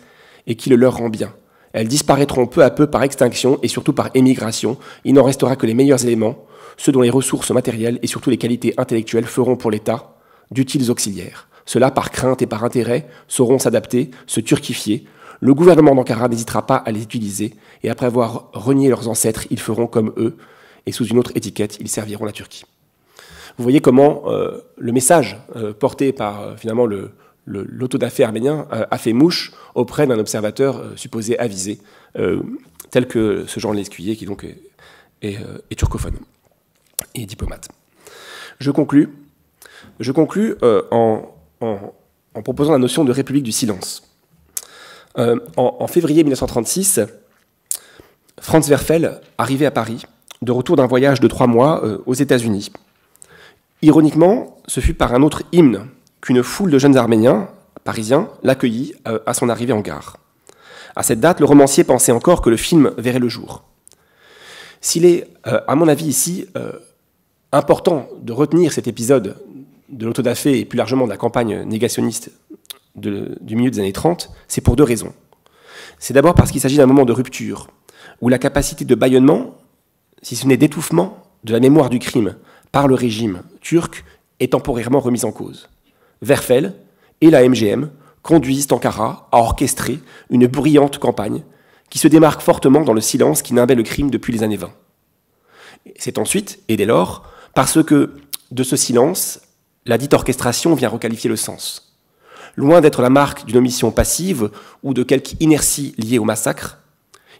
[SPEAKER 2] et qui le leur rend bien. Elles disparaîtront peu à peu par extinction et surtout par émigration. Il n'en restera que les meilleurs éléments, ceux dont les ressources matérielles et surtout les qualités intellectuelles feront pour l'État d'utiles auxiliaires. Cela, par crainte et par intérêt, sauront s'adapter, se turquifier, le gouvernement d'Ankara n'hésitera pas à les utiliser, et après avoir renié leurs ancêtres, ils feront comme eux, et sous une autre étiquette, ils serviront la Turquie. Vous voyez comment euh, le message euh, porté par euh, finalement le, l'autodafé arménien a fait mouche auprès d'un observateur supposé avisé, tel que ce Jean Lescuyer, qui donc est, turcophone et diplomate. Je conclus, je conclus en proposant la notion de république du silence. Euh, en, février 1936, Franz Werfel arrivait à Paris, de retour d'un voyage de trois mois euh, aux États-Unis. Ironiquement, ce fut par un autre hymne qu'une foule de jeunes Arméniens, parisiens, l'accueillit euh, à son arrivée en gare. À cette date, le romancier pensait encore que le film verrait le jour. S'il est, à mon avis, ici important de retenir cet épisode de l'autodafé et plus largement de la campagne négationniste du milieu des années 30, c'est pour deux raisons. C'est d'abord parce qu'il s'agit d'un moment de rupture, où la capacité de bâillonnement, si ce n'est d'étouffement, de la mémoire du crime par le régime turc est temporairement remise en cause. Verfel et la MGM conduisent Ankara à orchestrer une bruyante campagne qui se démarque fortement dans le silence qui nimbait le crime depuis les années 20. C'est ensuite, et dès lors, parce que de ce silence, la dite orchestration vient requalifier le sens loin d'être la marque d'une omission passive ou de quelque inertie liée au massacre,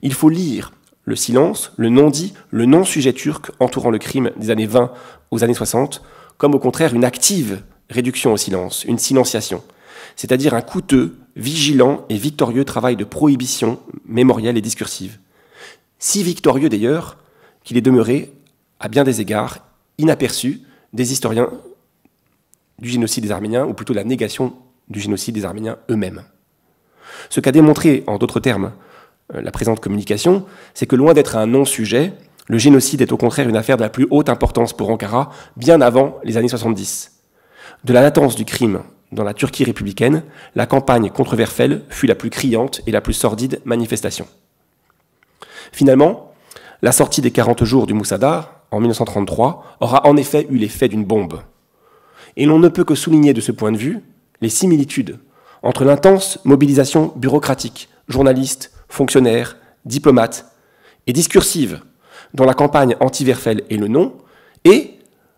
[SPEAKER 2] il faut lire le silence, le non-dit, le non-sujet turc entourant le crime des années 20 aux années 60, comme au contraire une active réduction au silence, une silenciation, c'est-à-dire un coûteux, vigilant et victorieux travail de prohibition mémorielle et discursive. Si victorieux d'ailleurs qu'il est demeuré, à bien des égards, inaperçu des historiens du génocide des Arméniens, ou plutôt de la négation du génocide des Arméniens eux-mêmes. Ce qu'a démontré, en d'autres termes, euh, la présente communication, c'est que loin d'être un non-sujet, le génocide est au contraire une affaire de la plus haute importance pour Ankara, bien avant les années 70. De la latence du crime dans la Turquie républicaine, la campagne contre Verfel fut la plus criante et la plus sordide manifestation. Finalement, la sortie des 40 jours du Moussadar, en 1933, aura en effet eu l'effet d'une bombe. Et l'on ne peut que souligner de ce point de vue les similitudes entre l'intense mobilisation bureaucratique, journalistes, fonctionnaires, diplomate et discursive, dont la campagne anti werfel est le nom, et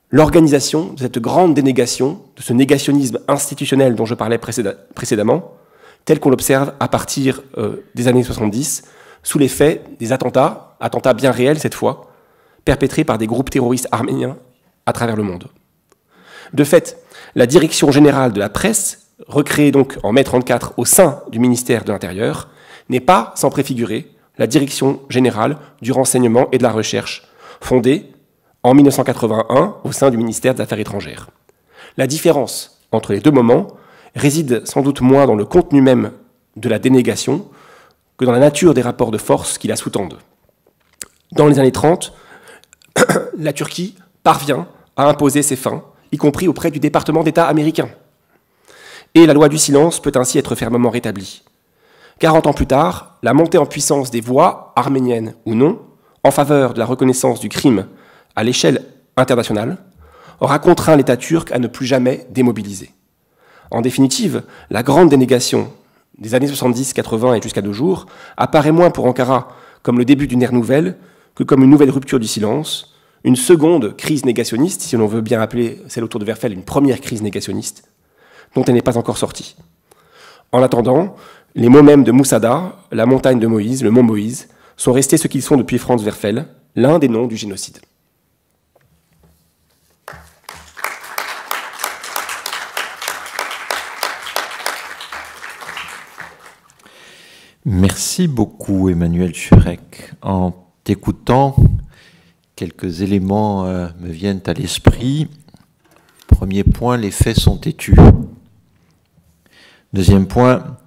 [SPEAKER 2] l'organisation de cette grande dénégation, de ce négationnisme institutionnel dont je parlais précédemment, tel qu'on l'observe à partir euh, des années 70, sous l'effet des attentats, attentats bien réels cette fois, perpétrés par des groupes terroristes arméniens à travers le monde. De fait, la direction générale de la presse, recréée donc en mai 34 au sein du ministère de l'Intérieur, n'est pas sans préfigurer la direction générale du renseignement et de la recherche, fondée en 1981 au sein du ministère des Affaires étrangères. La différence entre les deux moments réside sans doute moins dans le contenu même de la dénégation que dans la nature des rapports de force qui la sous-tendent. Dans les années 30, la Turquie parvient à imposer ses fins y compris auprès du département d'État américain. Et la loi du silence peut ainsi être fermement rétablie. 40 ans plus tard, la montée en puissance des voix, arméniennes ou non, en faveur de la reconnaissance du crime à l'échelle internationale, aura contraint l'État turc à ne plus jamais démobiliser. En définitive, la grande dénégation des années 70, 80 et jusqu'à nos jours apparaît moins pour Ankara comme le début d'une ère nouvelle que comme une nouvelle rupture du silence, une seconde crise négationniste, si l'on veut bien appeler celle autour de Werfel une première crise négationniste, dont elle n'est pas encore sortie. En attendant, les mots mêmes de Moussada, la montagne de Moïse, le mont Moïse, sont restés ce qu'ils sont depuis Franz Werfel, l'un des noms du génocide.
[SPEAKER 1] Merci beaucoup Emmanuel Churek. En t'écoutant, Quelques éléments euh, me viennent à l'esprit. Premier point, les faits sont têtus. Deuxième point,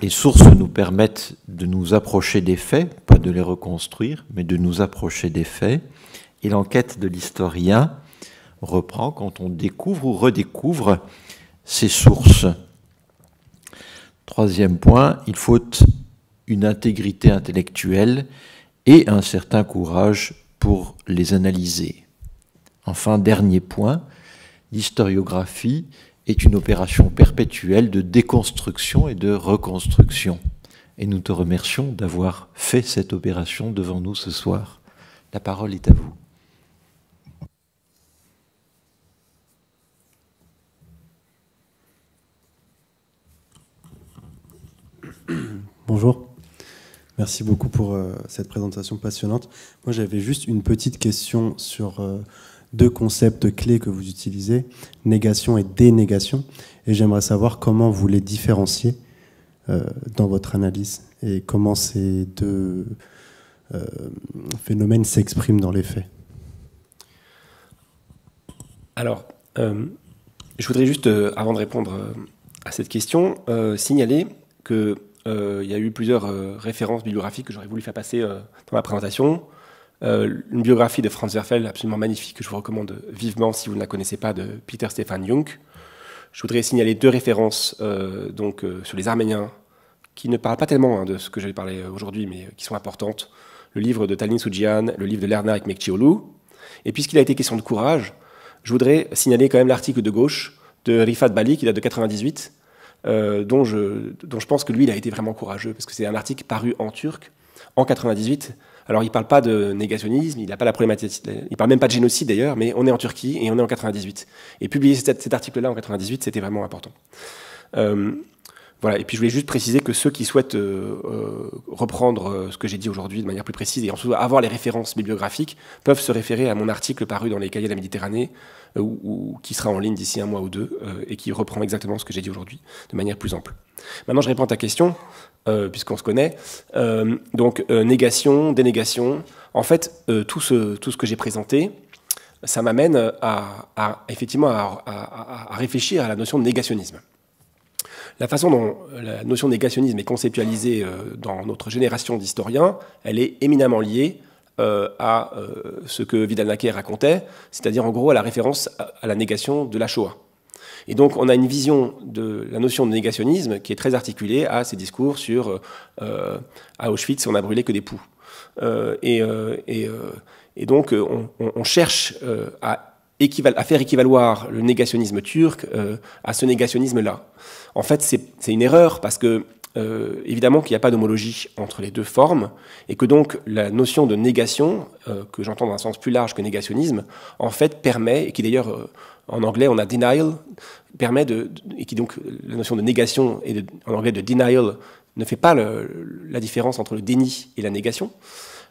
[SPEAKER 1] les sources nous permettent de nous approcher des faits, pas de les reconstruire, mais de nous approcher des faits. Et l'enquête de l'historien reprend quand on découvre ou redécouvre ces sources. Troisième point, il faut une intégrité intellectuelle et un certain courage pour les analyser. Enfin, dernier point, l'historiographie est une opération perpétuelle de déconstruction et de reconstruction. Et nous te remercions d'avoir fait cette opération devant nous ce soir. La parole est à
[SPEAKER 3] vous. Bonjour. Merci beaucoup pour euh, cette présentation passionnante. Moi, j'avais juste une petite question sur euh, deux concepts clés que vous utilisez, négation et dénégation. Et j'aimerais savoir comment vous les différenciez euh, dans votre analyse et comment ces deux phénomènes s'expriment dans les faits.
[SPEAKER 2] Alors, je voudrais juste, avant de répondre à cette question, signaler que euh, il y a eu plusieurs euh, références bibliographiques que j'aurais voulu faire passer euh, dans ma présentation. une biographie de Franz Werfel, absolument magnifique, que je vous recommande vivement si vous ne la connaissez pas, de Peter Stefan Jung. Je voudrais signaler deux références donc, sur les Arméniens, qui ne parlent pas tellement hein, de ce que j'allais parlé aujourd'hui, mais qui sont importantes. Le livre de Talin Sujian, le livre de Lerna avec Mekchiolu. Et puisqu'il a été question de courage, je voudrais signaler quand même l'article de gauche de Rifat Bali, qui date de 98, euh, dont, je, pense que lui, il a été vraiment courageux, parce que c'est un article paru en turc en 98. Alors, il ne parle pas de négationnisme, il n'a pas la problématique, il parle même pas de génocide d'ailleurs, mais on est en Turquie et on est en 98. Et publier cet, article-là en 98, c'était vraiment important. Euh, voilà, et puis je voulais juste préciser que ceux qui souhaitent euh, reprendre ce que j'ai dit aujourd'hui de manière plus précise et en avoir les références bibliographiques peuvent se référer à mon article paru dans les Cahiers de la Méditerranée euh, ou, qui sera en ligne d'ici un mois ou deux, euh, et qui reprend exactement ce que j'ai dit aujourd'hui, de manière plus ample. Maintenant, je réponds à ta question, euh, puisqu'on se connaît. donc, négation, dénégation. En fait, tout, ce, tout ce que j'ai présenté, ça m'amène à, effectivement à, à, réfléchir à la notion de négationnisme. La façon dont la notion de négationnisme est conceptualisée dans notre génération d'historiens, elle est éminemment liée euh, à euh, ce que Vidal-Naquet racontait, c'est-à-dire en gros à la référence à, la négation de la Shoah. Et donc on a une vision de la notion de négationnisme qui est très articulée à ces discours sur euh, à Auschwitz on n'a brûlé que des poux. Et, donc on, cherche à à faire équivaloir le négationnisme turc à ce négationnisme-là. En fait, c'est une erreur parce que euh, évidemment qu'il n'y a pas d'homologie entre les deux formes, et que donc la notion de négation, euh, que j'entends dans un sens plus large que négationnisme, en fait permet, et qui d'ailleurs euh, en anglais on a denial, permet de, et qui donc la notion de négation et en anglais de denial ne fait pas la différence entre le déni et la négation.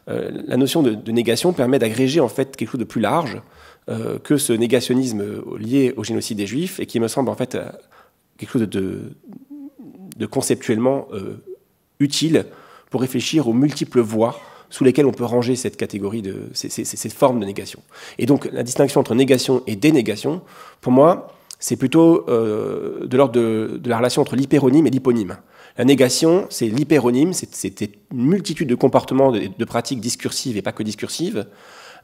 [SPEAKER 2] la notion de, négation permet d'agréger en fait quelque chose de plus large que ce négationnisme lié au génocide des Juifs et qui me semble en fait quelque chose de, de conceptuellement euh, utile pour réfléchir aux multiples voies sous lesquelles on peut ranger cette catégorie de ces, formes de négation. Et donc la distinction entre négation et dénégation, pour moi, c'est plutôt euh, de l'ordre de, la relation entre l'hypéronyme et l'hyponyme. La négation, c'est l'hypéronyme, c'est une multitude de comportements, de, pratiques discursives et pas que discursives.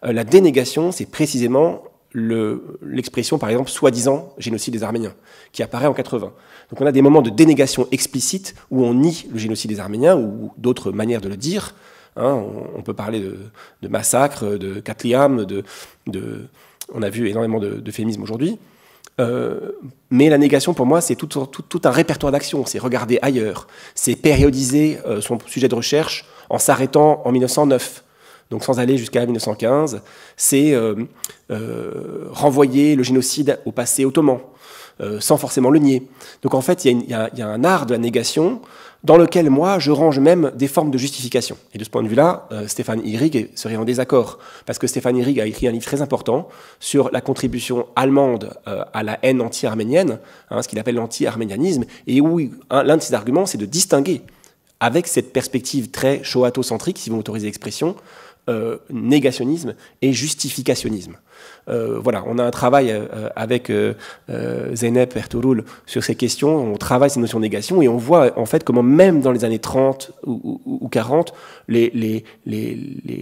[SPEAKER 2] Euh, la dénégation, c'est précisément l'expression, par exemple, soi-disant génocide des Arméniens, qui apparaît en 80. Donc on a des moments de dénégation explicite où on nie le génocide des Arméniens ou d'autres manières de le dire. Hein. on, peut parler de, massacre, de katliam, de, on a vu énormément de, féminisme aujourd'hui. Euh, mais la négation, pour moi, c'est tout, un répertoire d'actions. C'est regarder ailleurs, c'est périodiser euh, son sujet de recherche en s'arrêtant en 1909 donc sans aller jusqu'à 1915, c'est euh, euh, renvoyer le génocide au passé ottoman, euh, sans forcément le nier. Donc en fait, il y, y, y, a un art de la négation dans lequel moi, je range même des formes de justification. Et de ce point de vue-là, euh, Stéphane Yrig serait en désaccord, parce que Stéphane Yrig a écrit un livre très important sur la contribution allemande à la haine anti-arménienne, hein, ce qu'il appelle l'anti-arménianisme, et où l'un de ses arguments, c'est de distinguer avec cette perspective très shoato-centrique, si vous m'autorisez l'expression, euh, négationnisme et justificationnisme. Euh, voilà, on a un travail euh, avec Zeynep sur ces questions, on travaille ces notions de négation et on voit en fait comment même dans les années 30 ou, 40, les,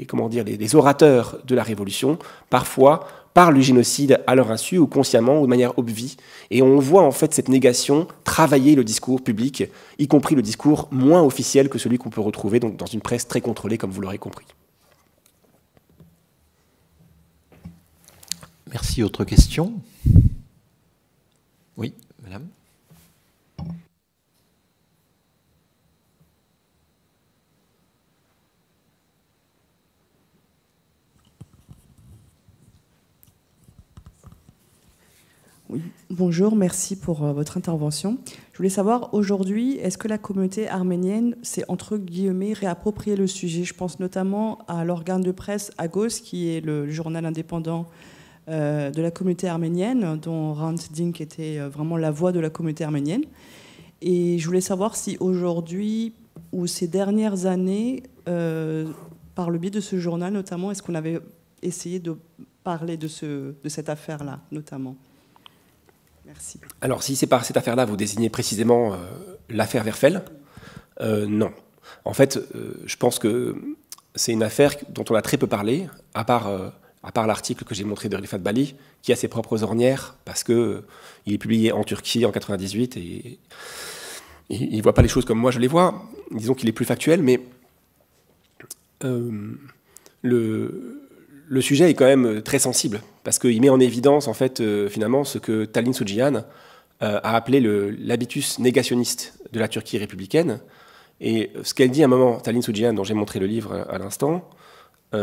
[SPEAKER 2] comment dire, les, orateurs de la Révolution, parfois, parlent du génocide à leur insu ou consciemment ou de manière obvie. Et on voit en fait cette négation travailler le discours public, y compris le discours moins officiel que celui qu'on peut retrouver dans une presse très contrôlée, comme vous l'aurez compris.
[SPEAKER 1] Merci. Autre question Oui, madame
[SPEAKER 2] bonjour, merci pour euh, votre intervention. Je voulais savoir aujourd'hui, est-ce que la communauté arménienne s'est entre guillemets réappropriée le sujet Je pense notamment à l'organe de presse Agos, qui est le journal indépendant euh, de la communauté arménienne, dont Rant
[SPEAKER 1] Dink était euh, vraiment la voix de la communauté arménienne. Et je voulais savoir si aujourd'hui
[SPEAKER 2] ou ces dernières années, euh, par le biais de ce journal notamment, est-ce qu'on avait essayé de parler de, ce, de cette affaire-là notamment Merci. Alors si c'est par cette affaire-là, vous désignez précisément l'affaire Verfel Non. En fait, je pense que c'est une affaire dont on a très peu parlé, à part à part l'article que j'ai montré de Rifat Bali, qui a ses propres ornières, parce qu'il euh, est publié en Turquie en 1998, et, il ne voit pas les choses comme moi je les vois. Disons qu'il est plus factuel, mais euh, le, le, sujet est quand même très sensible, parce qu'il met en évidence, en fait, euh, finalement, ce que Talin Sujian a appelé l'habitus négationniste de la Turquie républicaine. Et ce qu'elle dit à un moment, Talin Sujian, dont j'ai montré le livre à l'instant,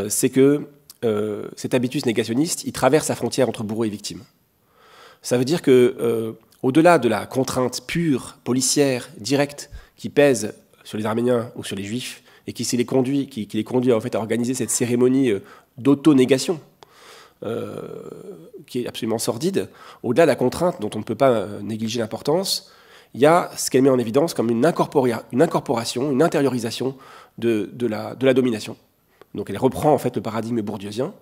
[SPEAKER 2] c'est que euh, cet habitus négationniste, il traverse la frontière entre bourreau et victime. Ça veut dire que, euh, au-delà de la contrainte pure, policière, directe, qui pèse sur les Arméniens ou sur les Juifs, et qui, les conduit, qui, les à organiser cette cérémonie euh, d'auto-négation, qui est absolument sordide, au-delà de la contrainte dont on ne peut pas négliger l'importance, il y a ce qu'elle met en évidence comme une, incorporation, une intériorisation de la domination. Donc elle reprend en fait le paradigme bourdieusien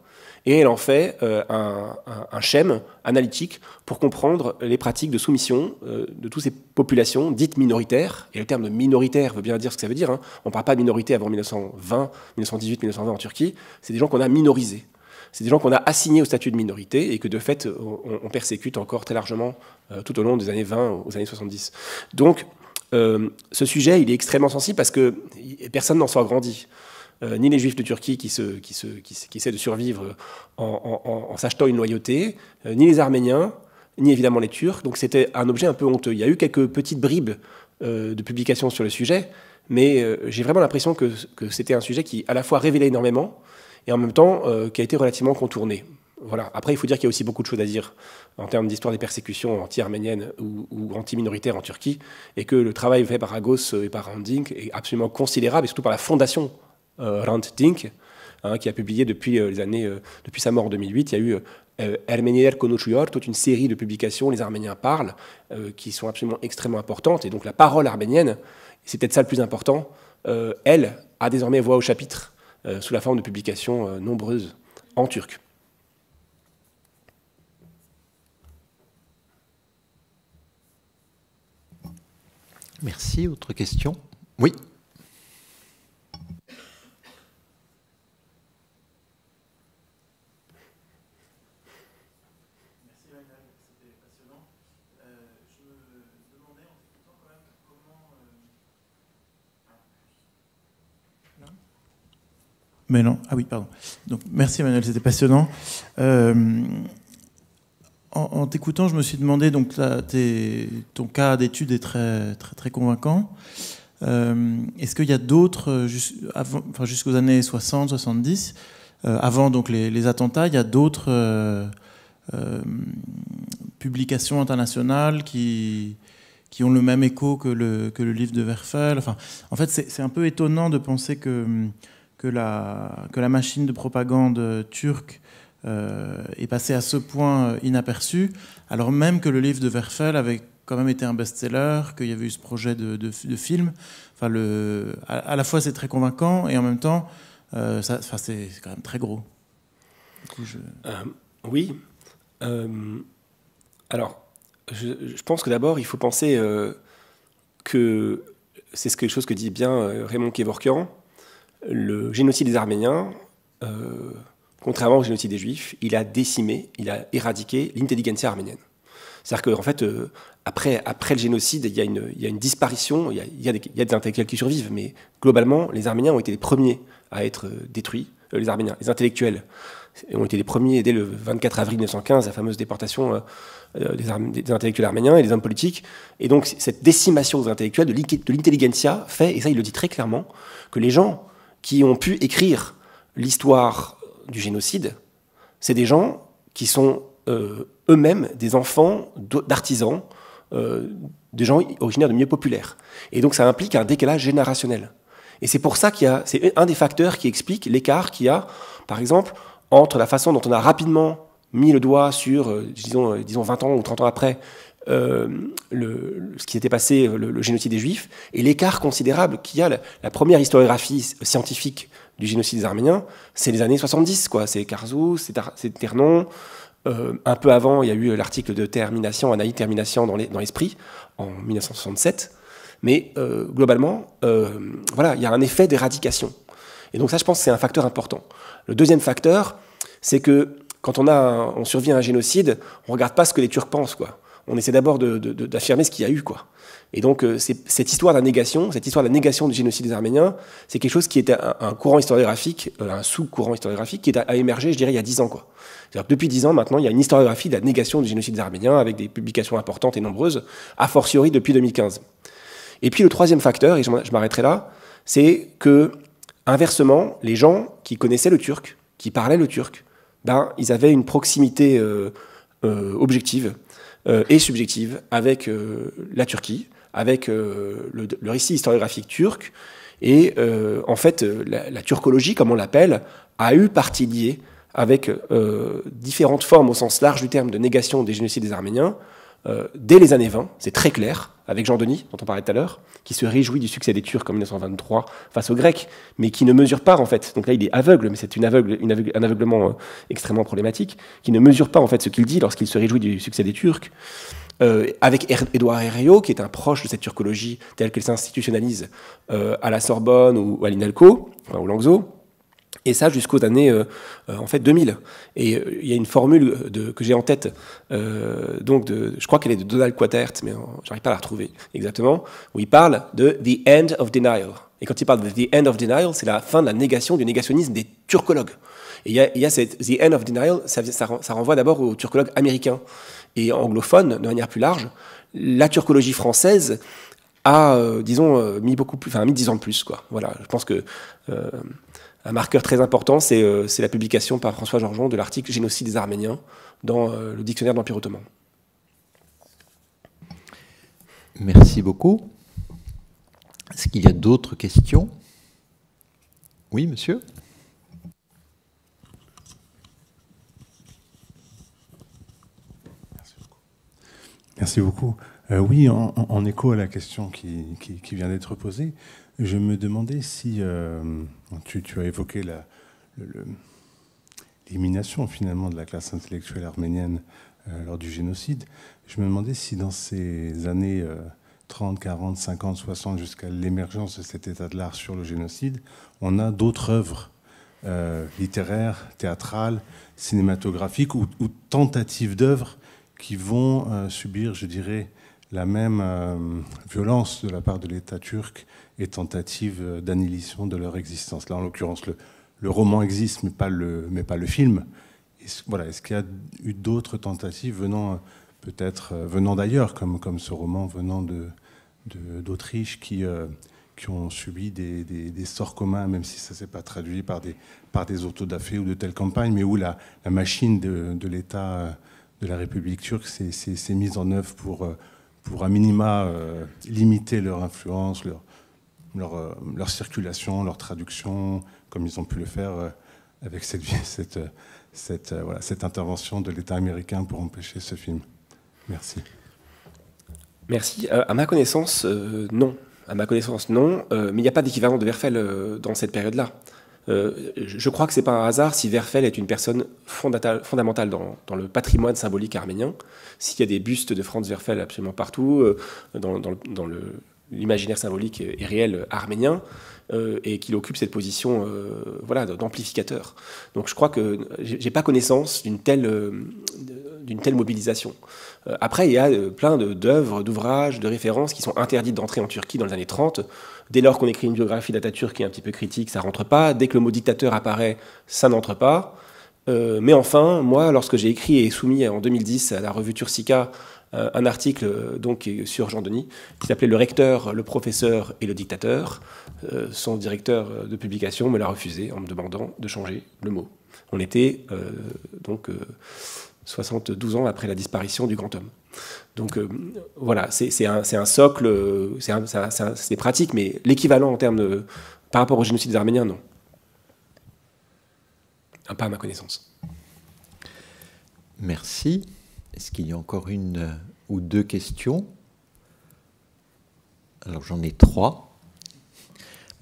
[SPEAKER 2] et elle en fait euh, un, un, schème analytique pour comprendre les pratiques de soumission euh, de toutes ces populations dites minoritaires. Et le terme de minoritaire veut bien dire ce que ça veut dire. Hein. On ne parle pas de minorité avant 1920, 1918, 1920 en Turquie. C'est des gens qu'on a minorisés. C'est des gens qu'on a assignés au statut de minorité et que de fait on, persécute encore très largement euh, tout au long des années 20 aux années 70. Donc ce sujet, il est extrêmement sensible parce que personne n'en soit grandi. Euh, ni les Juifs de Turquie qui, essaient de survivre en, s'achetant une loyauté, euh, ni les Arméniens, ni évidemment les Turcs. Donc c'était un objet un peu honteux. Il y a eu quelques petites bribes euh, de publications sur le sujet, mais j'ai vraiment l'impression que, c'était un sujet qui à la fois révélait énormément et en même temps qui a été relativement contourné. Voilà. Après, il faut dire qu'il y a aussi beaucoup de choses à dire en termes d'histoire des persécutions anti-arméniennes ou, anti-minoritaires en Turquie, et que le travail fait par Agos et par Handing est absolument considérable, et surtout par la fondation euh, Rand Dink, hein, qui a publié depuis euh, les années, euh, depuis sa mort en 2008, il y a eu Ermenyer Konuchuyor, toute une série de publications, les Arméniens parlent, qui sont absolument extrêmement importantes. Et donc la parole arménienne, c'est peut-être ça le plus important, elle a désormais voix au chapitre sous la forme de publications nombreuses en turc.
[SPEAKER 1] Merci. Autre question Oui.
[SPEAKER 3] ah oui, pardon. Donc, merci Emmanuel, c'était passionnant. Euh, en, t'écoutant, je me suis demandé, donc ton cas d'étude est très, très, très convaincant. Euh, est-ce qu'il y a d'autres, euh, jusqu'aux années 60, 70, avant donc les, attentats, il y a d'autres publications internationales qui, qui ont le même écho que le, que le livre de Verfel. Enfin, en fait, c'est un peu étonnant de penser que que la, que la machine de propagande turque euh, est passée à ce point euh, inaperçue, alors même que le livre de Verfel avait quand même été un best-seller, qu'il y avait eu ce projet de, de, film. Enfin, le, à, la fois, c'est très convaincant et en même temps, euh, ça, c'est quand même très gros.
[SPEAKER 2] Euh, oui. alors, je, je, pense que d'abord, il faut penser que c'est quelque chose que dit bien Raymond Kevorkian, le génocide des Arméniens, euh, contrairement au génocide des Juifs, il a décimé, il a éradiqué l'intelligentsia arménienne. C'est-à-dire qu'en en fait, euh, après, après le génocide, il y a une, il y a une disparition, il y a, il, y a des, intellectuels qui survivent, mais globalement, les Arméniens ont été les premiers à être euh, détruits, les Arméniens, les intellectuels ont été les premiers dès le 24 avril 1915, la fameuse déportation des, des, intellectuels arméniens et des hommes politiques. Et donc cette décimation des intellectuels, de l'intelligentsia, fait, et ça il le dit très clairement, que les gens qui ont pu écrire l'histoire du génocide, c'est des gens qui sont euh, eux-mêmes des enfants d'artisans, euh, des gens originaires de milieux populaires. Et donc ça implique un décalage générationnel. Et c'est pour ça qu'il y a, c'est un des facteurs qui explique l'écart qu'il y a, par exemple, entre la façon dont on a rapidement mis le doigt sur, euh, disons, disons 20 ans ou 30 ans après, euh, le, ce qui s'était passé, le, génocide des Juifs, et l'écart considérable qu'il y a. La, première historiographie scientifique du génocide des Arméniens, c'est les années 70, quoi. C'est Karzou, c'est Ternon. Euh, un peu avant, il y a eu l'article de Termination, Anaï Termination dans l'esprit, les, en 1967. Mais euh, globalement, euh, voilà, il y a un effet d'éradication. Et donc ça, je pense, c'est un facteur important. Le deuxième facteur, c'est que quand on, a on survit à un génocide, on regarde pas ce que les Turcs pensent, quoi on essaie d'abord d'affirmer ce qu'il y a eu, quoi. Et donc, euh, cette histoire de la négation, cette histoire de la négation du génocide des Arméniens, c'est quelque chose qui était un, courant historiographique, euh, un sous-courant historiographique qui a émergé, je dirais, il y a dix ans. Quoi. depuis dix ans, maintenant, il y a une historiographie de la négation du génocide des Arméniens avec des publications importantes et nombreuses, a fortiori depuis 2015. Et puis, le troisième facteur, et je m'arrêterai là, c'est que, inversement, les gens qui connaissaient le turc, qui parlaient le turc, ben, ils avaient une proximité euh, objective euh, et subjective avec euh, la Turquie, avec euh, le, récit historiographique turc. Et en fait, la, la, turcologie, comme on l'appelle, a eu partie liée avec différentes formes au sens large du terme de négation des génocides des Arméniens, euh, dès les années 20, c'est très clair, avec Jean-Denis, dont on parlait tout à l'heure, qui se réjouit du succès des Turcs en 1923 face aux Grecs, mais qui ne mesure pas, en fait, donc là il est aveugle, mais c'est un aveuglement euh, extrêmement problématique, qui ne mesure pas, en fait, ce qu'il dit lorsqu'il se réjouit du succès des Turcs, euh, avec Edouard er-, Herriot, qui est un proche de cette turcologie telle qu'elle s'institutionnalise à la Sorbonne ou, à l'INALCO, ou au Langso, et ça jusqu'aux années euh, euh, en fait 2000. Et euh, il y a une formule de, que j'ai en tête, donc de, je crois qu'elle est de Donald Quatert, mais j'arrive pas à la retrouver exactement, où il parle de the end of denial. Et quand il parle de the end of denial, c'est la fin de la négation du négationnisme des turcologues. Et il y, a, cette the end of denial, ça, renvoie d'abord aux turcologues américains et anglophones de manière plus large. La turcologie française a, disons, mis beaucoup plus, enfin mis dix ans de plus, quoi. Voilà, je pense que un marqueur très important, euh, c'est la publication par François Georgeon de l'article Génocide des Arméniens dans euh, le dictionnaire de l'Empire ottoman.
[SPEAKER 1] Merci beaucoup. Est-ce qu'il y a d'autres questions Oui, monsieur
[SPEAKER 3] Merci beaucoup. Euh, oui, en, écho à la question qui, vient d'être posée, je me demandais si euh, tu, as évoqué l'élimination finalement de la classe intellectuelle arménienne euh, lors du génocide. Je me demandais si dans ces années 30, 40, 50, 60, jusqu'à l'émergence de cet état de l'art sur le génocide, on a d'autres œuvres littéraires, théâtrales, cinématographiques ou, ou tentatives d'œuvres qui vont euh, subir, je dirais, la même euh, violence de la part de l'État turc et tentative euh, d'annihilation de leur existence. Là, en l'occurrence, le, le, roman existe, mais pas le, mais pas le film. Est-ce, voilà, est-ce qu'il y a eu d'autres tentatives venant peut-être venant d'ailleurs, comme, comme ce roman venant de, d'Autriche, qui, qui ont subi des, sorts communs, même si ça ne s'est pas traduit par des, par des autodafés ou de telles campagnes, mais où la, machine de, de l'État de la République turque s'est mise en œuvre pour, euh, pour à minima euh, limiter leur influence, leur, leur, euh, leur, circulation, leur traduction, comme ils ont pu le faire avec cette, cette, cette, voilà, cette intervention de l'État américain pour empêcher ce film. Merci.
[SPEAKER 2] Merci. à ma connaissance, non. À ma connaissance, non. mais il n'y a pas d'équivalent de Werfel dans cette période-là. Euh, je crois que c'est pas un hasard si Verfel est une personne fondamentale dans, le patrimoine symbolique arménien. S'il y a des bustes de Franz Verfel absolument partout, euh, dans, l'imaginaire symbolique et réel arménien, euh, et qu'il occupe cette position voilà, d'amplificateur. Donc je crois que j'ai pas connaissance d'une telle mobilisation. Euh, après, il y a euh, plein d'œuvres, d'ouvrages, de références qui sont interdites d'entrer en Turquie dans les années 30. Dès lors qu'on écrit une biographie d'Atatürk qui est un petit peu critique, ça rentre pas. Dès que le mot dictateur apparaît, ça n'entre pas. Euh, mais enfin, moi, lorsque j'ai écrit et soumis en 2010 à la revue Turcica un article donc sur Jean Denis qui s'appelait Le recteur, le professeur et le dictateur, son directeur de publication me l'a refusé en me demandant de changer le mot. On était donc 72 ans après la disparition du grand homme. Donc euh, voilà, c'est un, socle, euh, c'est pratique, mais l'équivalent en termes par rapport au génocide Arméniens, non. pas à ma connaissance.
[SPEAKER 1] Merci. Est-ce qu'il y a encore une euh, ou deux questions Alors j'en ai trois.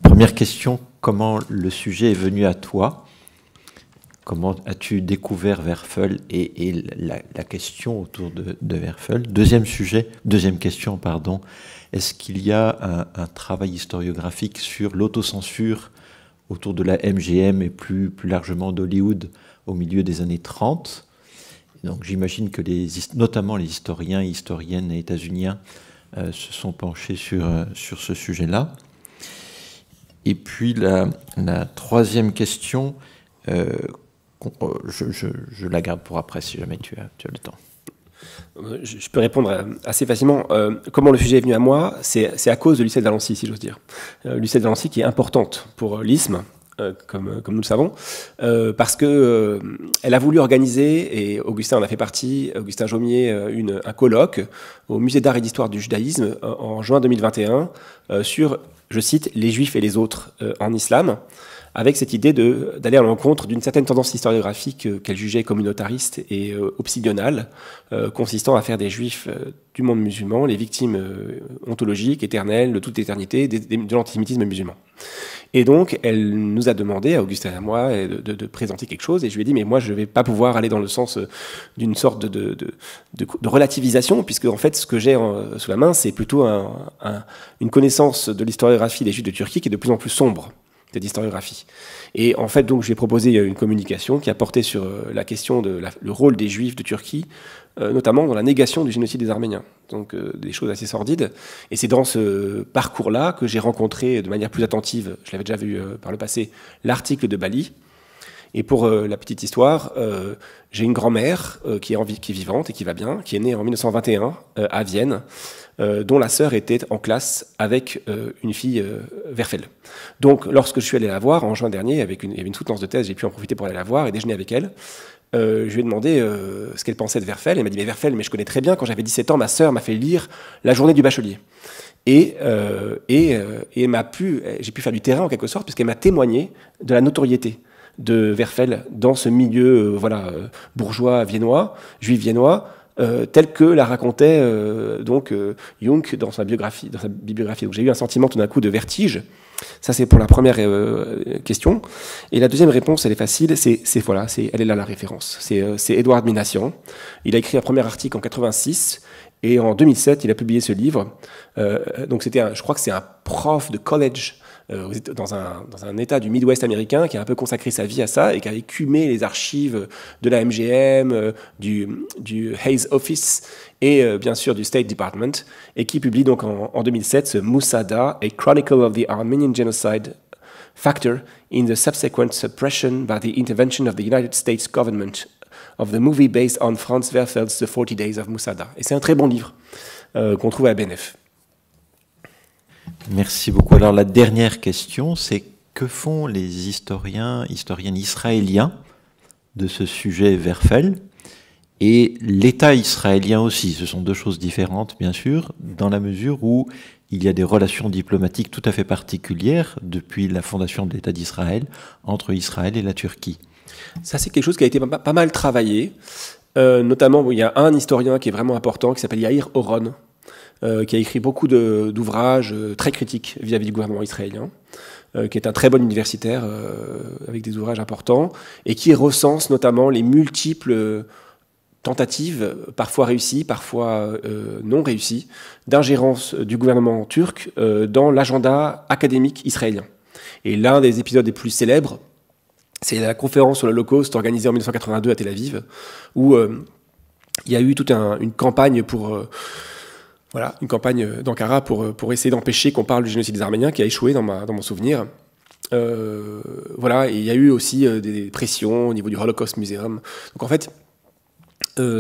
[SPEAKER 1] Première question, comment le sujet est venu à toi Comment as-tu découvert Werfel et, la, question autour de, de Deuxième sujet, deuxième question, pardon. Est-ce qu'il y a un, travail historiographique sur l'autocensure autour de la MGM et plus, plus largement d'Hollywood au milieu des années 30 donc j'imagine que les, notamment les historiens, historiennes et états-uniens euh, se sont penchés sur, euh, sur ce sujet-là. Et puis la, troisième question, euh, euh, je, la garde pour après si jamais tu as, tu as le temps.
[SPEAKER 2] Euh, je peux répondre euh, assez facilement. comment le sujet est venu à moi C'est à cause de Lucette d'Alancy, si j'ose dire. Lucette Valency, qui est importante pour l'ISM, comme, comme, nous le savons, parce que elle a voulu organiser, et Augustin en a fait partie, Augustin Jaumier, une, un colloque au Musée d'art et d'histoire du judaïsme en juin 2021 sur, je cite, les juifs et les autres en islam avec cette idée d'aller à l'encontre d'une certaine tendance historiographique euh, qu'elle jugeait communautariste et euh, obsidionale, euh, consistant à faire des juifs du monde musulman les victimes ontologiques, éternelles, de toute éternité, de l'antisémitisme musulman. Et donc, elle nous a demandé, à Augustin et à moi, de, présenter quelque chose. Et je lui ai dit, mais moi, je ne vais pas pouvoir aller dans le sens d'une sorte de, de, relativisation, puisque en fait, ce que j'ai sous la main, c'est plutôt une connaissance de l'historiographie des Juifs de Turquie qui est de plus en plus sombre cette historiographie. Et en fait, donc, ai proposé euh, une communication qui a porté sur euh, la question de le rôle des Juifs de Turquie, euh, notamment dans la négation du génocide des Arméniens. Donc, des choses assez sordides. Et c'est dans ce parcours-là que j'ai rencontré de manière plus attentive, je l'avais déjà vu par le passé, l'article de Bali. Et pour la petite histoire, j'ai une grand-mère qui, est qui est vivante et qui va bien, qui est née en 1921 à Vienne. Euh, dont la sœur était en classe avec euh, une fille euh, Donc, lorsque je suis allé la voir en juin dernier, avec une, il y soutenance de thèse, j'ai pu en profiter pour aller la voir et déjeuner avec elle. Euh, je lui ai demandé ce qu'elle pensait de Verfel. Elle m'a dit Mais Verfel, mais je connais très bien. Quand j'avais 17 ans, ma sœur m'a fait lire La journée du bachelier. Et, j'ai pu faire du terrain en quelque sorte, puisqu'elle m'a témoigné de la notoriété de Verfel dans ce milieu voilà, bourgeois viennois, juif viennois, euh, telle que la racontait euh, donc euh, Jung dans sa biographie. bibliographie. Donc j'ai eu un sentiment tout d'un coup de vertige. Ça c'est pour la première question. Et la deuxième réponse, elle est facile. C'est, voilà, elle est là la référence. C'est, c'est Minassian. Il a écrit un premier article en 86 et en 2007, il a publié ce livre. donc c'était, je crois que c'est un prof de college euh, dans, un, dans, un, État du Midwest américain qui a un peu consacré sa vie à ça et qui a écumé les archives de la MGM, euh, du, du, Hayes Office et euh, bien sûr du State Department, et qui publie donc en, 2007 ce Musada, A Chronicle of the Armenian Genocide Factor in the Subsequent Suppression by the Intervention of the United States Government of the Movie Based on Franz Werfel's The 40 Days of Musada. Et c'est un très bon livre euh, qu'on trouve à BNF.
[SPEAKER 1] Merci beaucoup. Alors la dernière question, c'est que font les historiens, historiennes israéliens de ce sujet Werfel et l'État israélien aussi. Ce sont deux choses différentes, bien sûr, dans la mesure où il y a des relations diplomatiques tout à fait particulières depuis la fondation de l'État d'Israël entre Israël et la Turquie.
[SPEAKER 2] Ça, c'est quelque chose qui a été pas mal travaillé. Euh, notamment, il y a un historien qui est vraiment important qui s'appelle Yair Oron, euh, qui a écrit beaucoup d'ouvrages euh, très critiques vis-à-vis du gouvernement israélien, euh, qui est un très bon universitaire avec des ouvrages importants, et qui recense notamment les multiples tentatives, parfois réussies, parfois non réussies, d'ingérence du gouvernement turc dans l'agenda académique israélien. Et l'un des épisodes les plus célèbres, c'est la conférence sur l'Holocauste organisée en 1982 à Tel Aviv, où il y a eu toute une campagne pour voilà, une campagne euh, d'Ankara pour, euh, pour essayer d'empêcher qu'on parle du génocide des Arméniens qui a échoué dans, mon souvenir. Euh, voilà, et il y a eu aussi des pressions au niveau du Holocaust Museum. Donc en fait,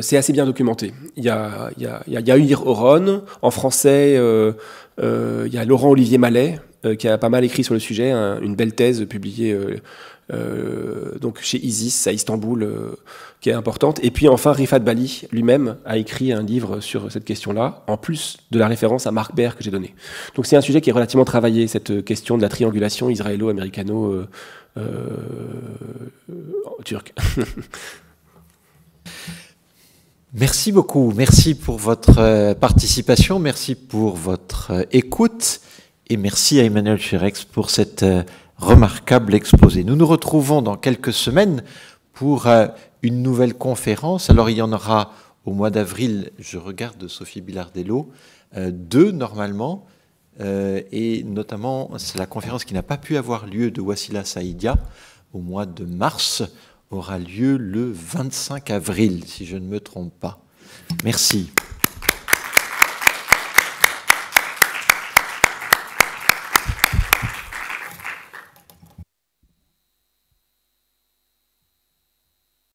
[SPEAKER 2] c'est assez bien documenté. Il y a, il y a, Oron, en français, il y a Laurent Olivier Mallet, qui a pas mal écrit sur le sujet, une belle thèse publiée euh, donc chez Isis à Istanbul, euh, qui est importante. Et puis enfin, Rifat Bali lui-même a écrit un livre sur cette question-là, en plus de la référence à Marc Baer que j'ai donnée. Donc c'est un sujet qui est relativement travaillé, cette question de la triangulation israélo-américano-turque. Euh, merci beaucoup. Merci pour votre
[SPEAKER 1] participation. Merci pour votre écoute. Et merci à Emmanuel Chirex pour cette remarquable exposé. Nous nous retrouvons dans quelques semaines pour euh, une nouvelle conférence. Alors il y en aura au mois d'avril, je regarde de Sophie Bilardello, euh, deux normalement, euh, et notamment c'est la conférence qui n'a pas pu avoir lieu de Wassila Saïdia au mois de mars aura lieu le 25 avril, si je ne me trompe pas. Merci.